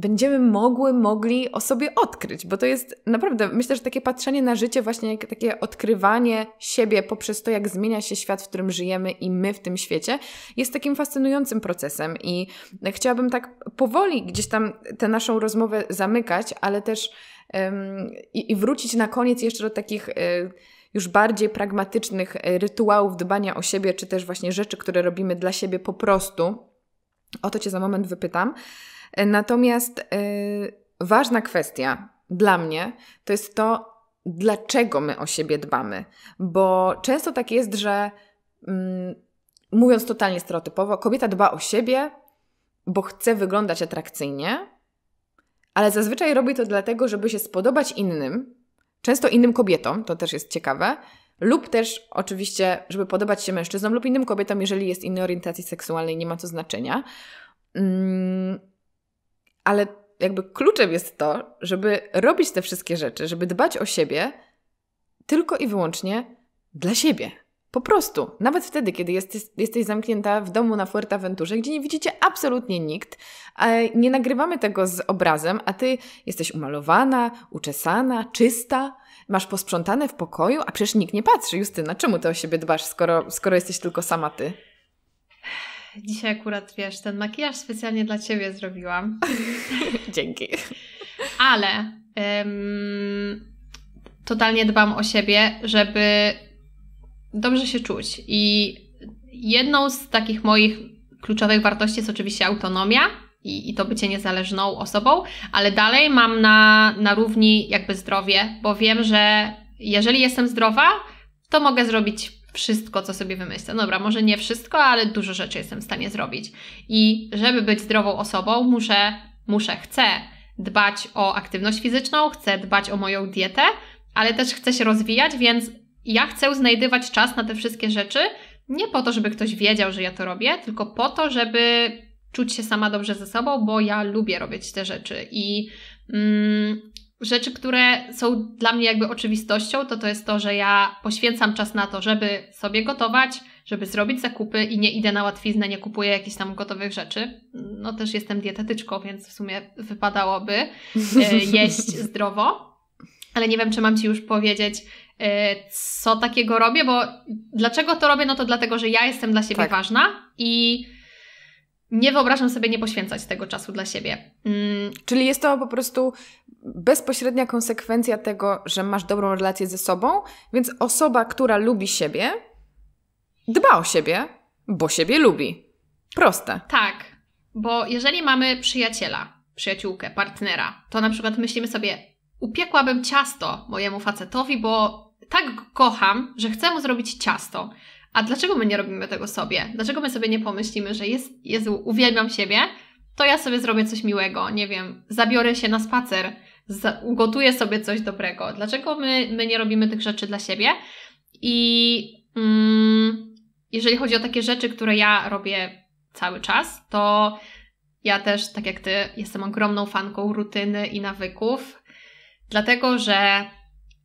będziemy mogły, mogli o sobie odkryć, bo to jest naprawdę, myślę, że takie patrzenie na życie, właśnie takie odkrywanie siebie poprzez to, jak zmienia się świat, w którym żyjemy i my w tym świecie, jest takim fascynującym procesem i chciałabym tak powoli gdzieś tam tę naszą rozmowę zamykać, ale też ym, i wrócić na koniec jeszcze do takich... Yy, już bardziej pragmatycznych e, rytuałów dbania o siebie, czy też właśnie rzeczy, które robimy dla siebie po prostu. O to Cię za moment wypytam. Natomiast yy, ważna kwestia dla mnie to jest to, dlaczego my o siebie dbamy, bo często tak jest, że mm, mówiąc totalnie stereotypowo, kobieta dba o siebie, bo chce wyglądać atrakcyjnie, ale zazwyczaj robi to dlatego, żeby się spodobać innym, często innym kobietom, to też jest ciekawe, lub też oczywiście, żeby podobać się mężczyznom lub innym kobietom, jeżeli jest innej orientacji seksualnej, nie ma to znaczenia. Mm, ale jakby kluczem jest to, żeby robić te wszystkie rzeczy, żeby dbać o siebie tylko i wyłącznie dla siebie. Po prostu. Nawet wtedy, kiedy jesteś, jesteś zamknięta w domu na Fuerteventurze, gdzie nie widzicie absolutnie nikt, nie nagrywamy tego z obrazem, a ty jesteś umalowana, uczesana, czysta, masz posprzątane w pokoju, a przecież nikt nie patrzy. Justyna, czemu ty o siebie dbasz, skoro, skoro jesteś tylko sama ty? Dzisiaj akurat, wiesz, ten makijaż specjalnie dla Ciebie zrobiłam. Dzięki. Ale um, totalnie dbam o siebie, żeby dobrze się czuć. I jedną z takich moich kluczowych wartości jest oczywiście autonomia i, i to bycie niezależną osobą, ale dalej mam na, na równi jakby zdrowie, bo wiem, że jeżeli jestem zdrowa, to mogę zrobić wszystko, co sobie wymyślę. No dobra, może nie wszystko, ale dużo rzeczy jestem w stanie zrobić. I żeby być zdrową osobą, muszę, muszę, chcę dbać o aktywność fizyczną, chcę dbać o moją dietę, ale też chcę się rozwijać, więc ja chcę znajdywać czas na te wszystkie rzeczy, nie po to, żeby ktoś wiedział, że ja to robię, tylko po to, żeby czuć się sama dobrze ze sobą, bo ja lubię robić te rzeczy i mm, rzeczy, które są dla mnie jakby oczywistością, to to jest to, że ja poświęcam czas na to, żeby sobie gotować, żeby zrobić zakupy i nie idę na łatwiznę, nie kupuję jakichś tam gotowych rzeczy. No też jestem dietetyczką, więc w sumie wypadałoby e, jeść zdrowo. Ale nie wiem, czy mam Ci już powiedzieć, e, co takiego robię, bo dlaczego to robię? No to dlatego, że ja jestem dla siebie tak. ważna i nie wyobrażam sobie nie poświęcać tego czasu dla siebie. Mm. Czyli jest to po prostu bezpośrednia konsekwencja tego, że masz dobrą relację ze sobą, więc osoba, która lubi siebie, dba o siebie, bo siebie lubi. Proste. Tak, bo jeżeli mamy przyjaciela, przyjaciółkę, partnera, to na przykład myślimy sobie, upiekłabym ciasto mojemu facetowi, bo tak go kocham, że chcę mu zrobić ciasto. A dlaczego my nie robimy tego sobie? Dlaczego my sobie nie pomyślimy, że jest, Jezu, uwielbiam siebie, to ja sobie zrobię coś miłego, nie wiem, zabiorę się na spacer ugotuję sobie coś dobrego. Dlaczego my, my nie robimy tych rzeczy dla siebie? I mm, jeżeli chodzi o takie rzeczy, które ja robię cały czas, to ja też, tak jak ty, jestem ogromną fanką rutyny i nawyków, dlatego że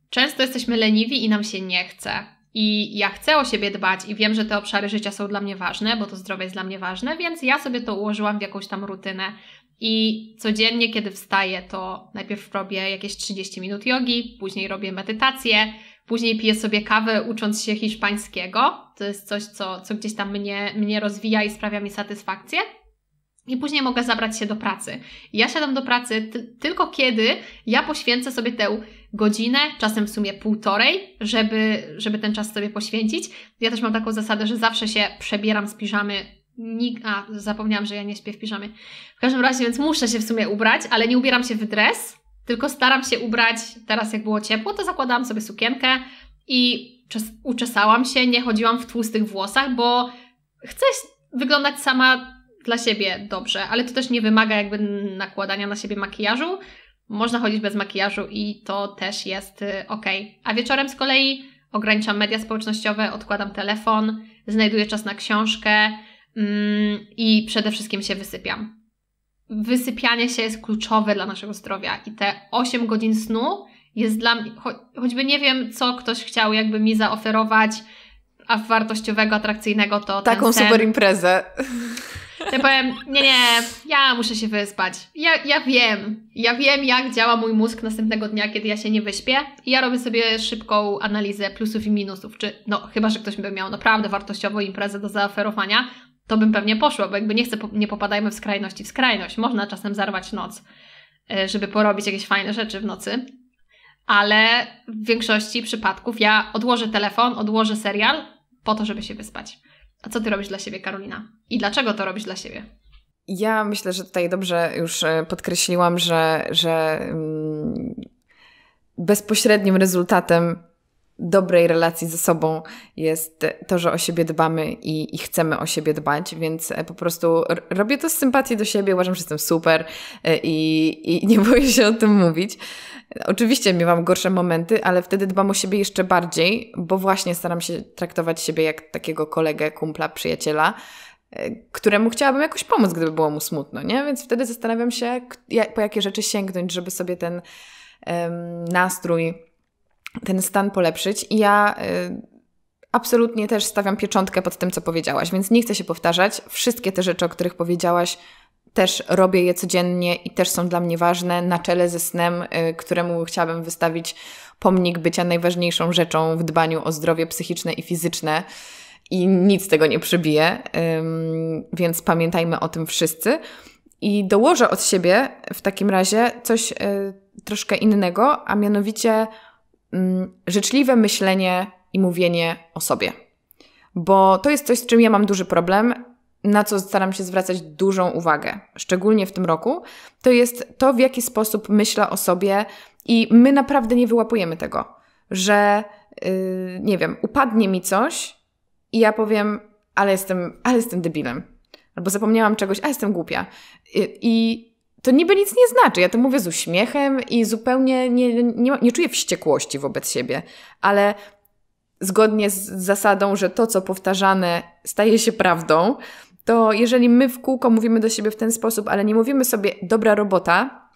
często jesteśmy leniwi i nam się nie chce. I ja chcę o siebie dbać i wiem, że te obszary życia są dla mnie ważne, bo to zdrowie jest dla mnie ważne, więc ja sobie to ułożyłam w jakąś tam rutynę. I codziennie, kiedy wstaję, to najpierw robię jakieś 30 minut jogi, później robię medytację, później piję sobie kawę, ucząc się hiszpańskiego. To jest coś, co, co gdzieś tam mnie, mnie rozwija i sprawia mi satysfakcję. I później mogę zabrać się do pracy. I ja siadam do pracy tylko kiedy ja poświęcę sobie tę godzinę, czasem w sumie półtorej, żeby, żeby ten czas sobie poświęcić. Ja też mam taką zasadę, że zawsze się przebieram z piżamy a, zapomniałam, że ja nie śpię w piżamie. W każdym razie, więc muszę się w sumie ubrać, ale nie ubieram się w dres, tylko staram się ubrać, teraz jak było ciepło, to zakładałam sobie sukienkę i uczesałam się, nie chodziłam w tłustych włosach, bo chcę wyglądać sama dla siebie dobrze, ale to też nie wymaga jakby nakładania na siebie makijażu. Można chodzić bez makijażu i to też jest y, ok. A wieczorem z kolei ograniczam media społecznościowe, odkładam telefon, znajduję czas na książkę, Mm, i przede wszystkim się wysypiam. Wysypianie się jest kluczowe dla naszego zdrowia i te 8 godzin snu jest dla mnie, choćby nie wiem, co ktoś chciał jakby mi zaoferować, a wartościowego, atrakcyjnego to Taką sen, super imprezę. Ja powiem, nie, nie, ja muszę się wyspać. Ja, ja wiem, ja wiem, jak działa mój mózg następnego dnia, kiedy ja się nie wyśpię. I ja robię sobie szybką analizę plusów i minusów, czy no, chyba, że ktoś by miał naprawdę wartościową imprezę do zaoferowania, to bym pewnie poszła, bo jakby nie chcę, nie popadajmy w skrajności w skrajność. Można czasem zarwać noc, e, żeby porobić jakieś fajne rzeczy w nocy, ale w większości przypadków ja odłożę telefon, odłożę serial po to, żeby się wyspać. A co ty robisz dla siebie, Karolina? I dlaczego to robisz dla siebie? Ja myślę, że tutaj dobrze już e, podkreśliłam, że, że mm, bezpośrednim rezultatem dobrej relacji ze sobą jest to, że o siebie dbamy i, i, chcemy o siebie dbać, więc e, po prostu robię to z sympatii do siebie, uważam, że jestem super e, i, i nie boję się o tym mówić. Oczywiście miewam gorsze momenty, ale wtedy dbam o siebie jeszcze bardziej, bo właśnie staram się traktować siebie jak takiego kolegę, kumpla, przyjaciela, e, któremu chciałabym jakoś pomóc, gdyby było mu smutno, nie? Więc wtedy zastanawiam się, po jakie rzeczy sięgnąć, żeby sobie ten um, nastrój ten stan polepszyć. I ja y, absolutnie też stawiam pieczątkę pod tym, co powiedziałaś, więc nie chcę się powtarzać. Wszystkie te rzeczy, o których powiedziałaś, też robię je codziennie i też są dla mnie ważne, na czele ze snem, y, któremu chciałabym wystawić pomnik bycia najważniejszą rzeczą w dbaniu o zdrowie psychiczne i fizyczne. I nic tego nie przybije, więc pamiętajmy o tym wszyscy. I dołożę od siebie w takim razie coś y, troszkę innego, a mianowicie Mm, życzliwe myślenie i mówienie o sobie. Bo to jest coś, z czym ja mam duży problem, na co staram się zwracać dużą uwagę, szczególnie w tym roku, to jest to, w jaki sposób myślę o sobie i my naprawdę nie wyłapujemy tego, że yy, nie wiem, upadnie mi coś i ja powiem, ale jestem, ale jestem debilem. Albo zapomniałam czegoś, a jestem głupia. Y, I, i to niby nic nie znaczy. Ja to mówię z uśmiechem i zupełnie nie, nie, nie czuję wściekłości wobec siebie, ale zgodnie z zasadą, że to, co powtarzane, staje się prawdą, to jeżeli my w kółko mówimy do siebie w ten sposób, ale nie mówimy sobie dobra robota,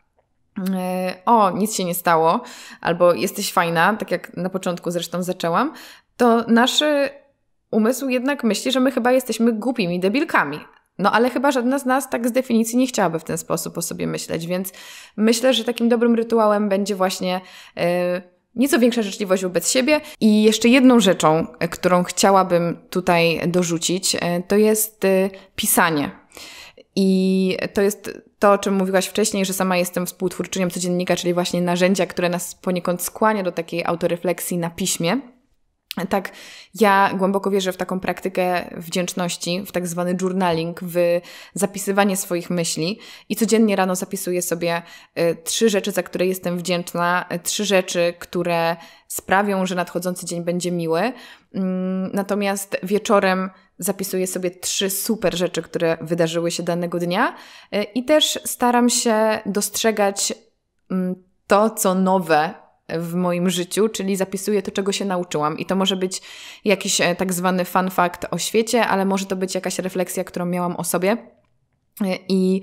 e, o, nic się nie stało, albo jesteś fajna, tak jak na początku zresztą zaczęłam, to nasz umysł jednak myśli, że my chyba jesteśmy głupimi debilkami. No ale chyba żadna z nas tak z definicji nie chciałaby w ten sposób o sobie myśleć, więc myślę, że takim dobrym rytuałem będzie właśnie yy, nieco większa życzliwość wobec siebie. I jeszcze jedną rzeczą, e, którą chciałabym tutaj dorzucić, e, to jest pisanie. I to jest to, o czym mówiłaś wcześniej, że sama jestem współtwórczynią codziennika, czyli właśnie narzędzia, które nas poniekąd skłania do takiej autorefleksji na piśmie. Tak, ja głęboko wierzę w taką praktykę wdzięczności, w tak zwany journaling, w zapisywanie swoich myśli i codziennie rano zapisuję sobie y, trzy rzeczy, za które jestem wdzięczna, y, trzy rzeczy, które sprawią, że nadchodzący dzień będzie miły. Mm, natomiast wieczorem zapisuję sobie trzy super rzeczy, które wydarzyły się danego dnia y, i też staram się dostrzegać mm, to, co nowe w moim życiu, czyli zapisuję to, czego się nauczyłam. I to może być jakiś e, tak zwany fun fact o świecie, ale może to być jakaś refleksja, którą miałam o sobie. E, I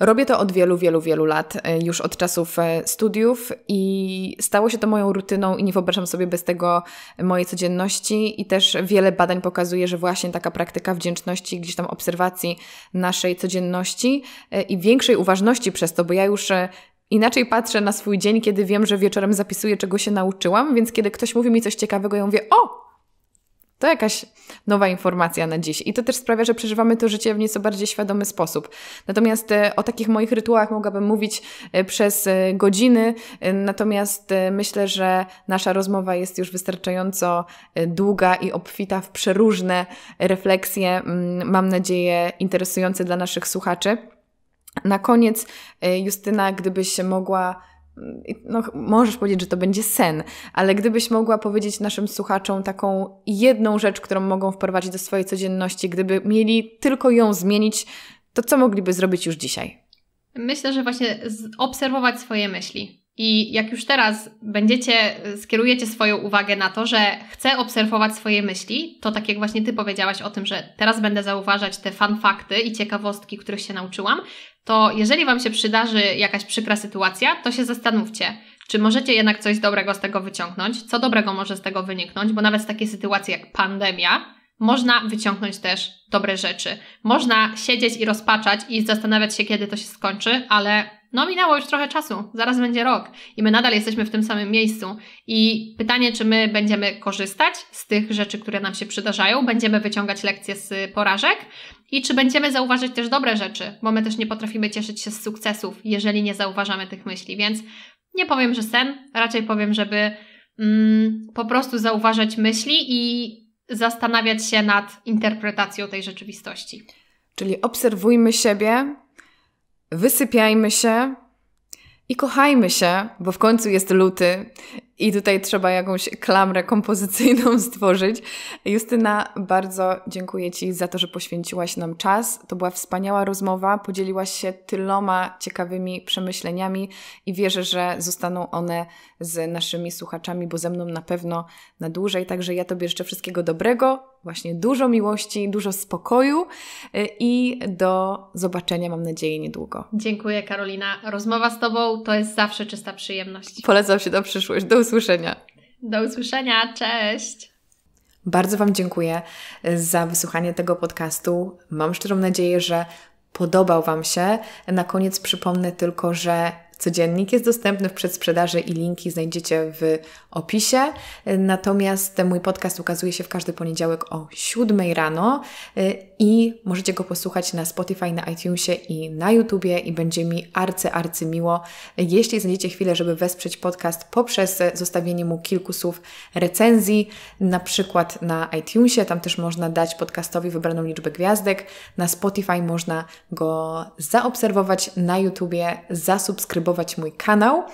Robię to od wielu, wielu, wielu lat, e, już od czasów studiów i stało się to moją rutyną i nie wyobrażam sobie bez tego mojej codzienności i też wiele badań pokazuje, że właśnie taka praktyka wdzięczności, gdzieś tam obserwacji naszej codzienności i większej uważności przez to, bo ja już Inaczej patrzę na swój dzień, kiedy wiem, że wieczorem zapisuję, czego się nauczyłam, więc kiedy ktoś mówi mi coś ciekawego, ja mówię: O, to jakaś nowa informacja na dziś. I to też sprawia, że przeżywamy to życie w nieco bardziej świadomy sposób. Natomiast e, o takich moich rytuałach mogłabym mówić e, przez e, godziny, natomiast myślę, że nasza rozmowa jest już wystarczająco długa i obfita w przeróżne refleksje, mm, mam nadzieję, interesujące dla naszych słuchaczy. Na koniec, e, Justyna, gdybyś mogła no, możesz powiedzieć, że to będzie sen, ale gdybyś mogła powiedzieć naszym słuchaczom taką jedną rzecz, którą mogą wprowadzić do swojej codzienności, gdyby mieli tylko ją zmienić, to co mogliby zrobić już dzisiaj? Myślę, że właśnie obserwować swoje myśli. I jak już teraz będziecie, skierujecie swoją uwagę na to, że chcę obserwować swoje myśli, to tak jak właśnie Ty powiedziałaś o tym, że teraz będę zauważać te fanfakty i ciekawostki, których się nauczyłam, to jeżeli Wam się przydarzy jakaś przykra sytuacja, to się zastanówcie, czy możecie jednak coś dobrego z tego wyciągnąć, co dobrego może z tego wyniknąć, bo nawet z takiej sytuacji jak pandemia, można wyciągnąć też dobre rzeczy. Można siedzieć i rozpaczać i zastanawiać się, kiedy to się skończy, ale no minęło już trochę czasu, zaraz będzie rok i my nadal jesteśmy w tym samym miejscu. I pytanie, czy my będziemy korzystać z tych rzeczy, które nam się przydarzają, będziemy wyciągać lekcje z porażek i czy będziemy zauważyć też dobre rzeczy, bo my też nie potrafimy cieszyć się z sukcesów, jeżeli nie zauważamy tych myśli. Więc nie powiem, że sen, raczej powiem, żeby mm, po prostu zauważać myśli i zastanawiać się nad interpretacją tej rzeczywistości. Czyli obserwujmy siebie, Wysypiajmy się i kochajmy się, bo w końcu jest luty i tutaj trzeba jakąś klamrę kompozycyjną stworzyć. Justyna, bardzo dziękuję Ci za to, że poświęciłaś nam czas. To była wspaniała rozmowa. Podzieliłaś się tyloma ciekawymi przemyśleniami i wierzę, że zostaną one z naszymi słuchaczami, bo ze mną na pewno na dłużej. Także ja Tobie życzę wszystkiego dobrego, właśnie dużo miłości, dużo spokoju y, i do zobaczenia, mam nadzieję, niedługo. Dziękuję, Karolina. Rozmowa z Tobą to jest zawsze czysta przyjemność. Polecam się na przyszłość. Do usłyszenia. Do usłyszenia, cześć. Bardzo Wam dziękuję za wysłuchanie tego podcastu. Mam szczerą nadzieję, że podobał Wam się. Na koniec przypomnę tylko, że codziennik jest dostępny w przedsprzedaży i linki znajdziecie w opisie. Natomiast mój podcast ukazuje się w każdy poniedziałek o 7 rano y, i możecie go posłuchać na Spotify, na iTunesie i na YouTubie i będzie mi arcy, arcy miło, jeśli znajdziecie chwilę, żeby wesprzeć podcast poprzez zostawienie mu kilku słów recenzji, na przykład na iTunesie, tam też można dać podcastowi wybraną liczbę gwiazdek, na Spotify można go zaobserwować, na YouTubie zasubskrybować mój kanał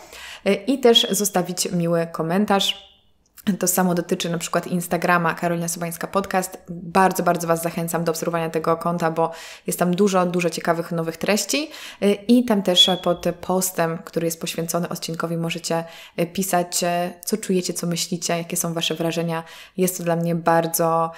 i też zostawić miły komentarz. To samo dotyczy na przykład Instagrama Karolina Sobańska Podcast. Bardzo, bardzo Was zachęcam do obserwowania tego konta, bo jest tam dużo, dużo ciekawych nowych treści. Y, I tam też e, pod postem, który jest poświęcony odcinkowi, możecie e, pisać, e, co czujecie, co myślicie, jakie są Wasze wrażenia. Jest to dla mnie bardzo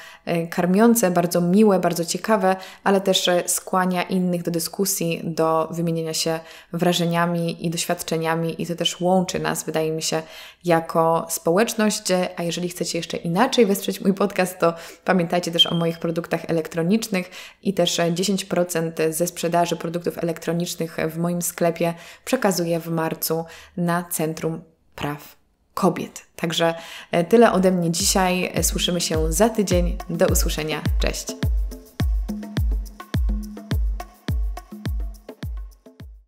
karmiące, bardzo miłe, bardzo ciekawe, ale też skłania innych do dyskusji, do wymienienia się wrażeniami i doświadczeniami, i to też łączy nas, wydaje mi się, jako społeczność a jeżeli chcecie jeszcze inaczej wesprzeć mój podcast, to pamiętajcie też o moich produktach elektronicznych i też 10% e, ze sprzedaży produktów elektronicznych w moim sklepie przekazuję w marcu na Centrum Praw Kobiet. Także e, tyle ode mnie dzisiaj. E, słyszymy się za tydzień. Do usłyszenia. Cześć.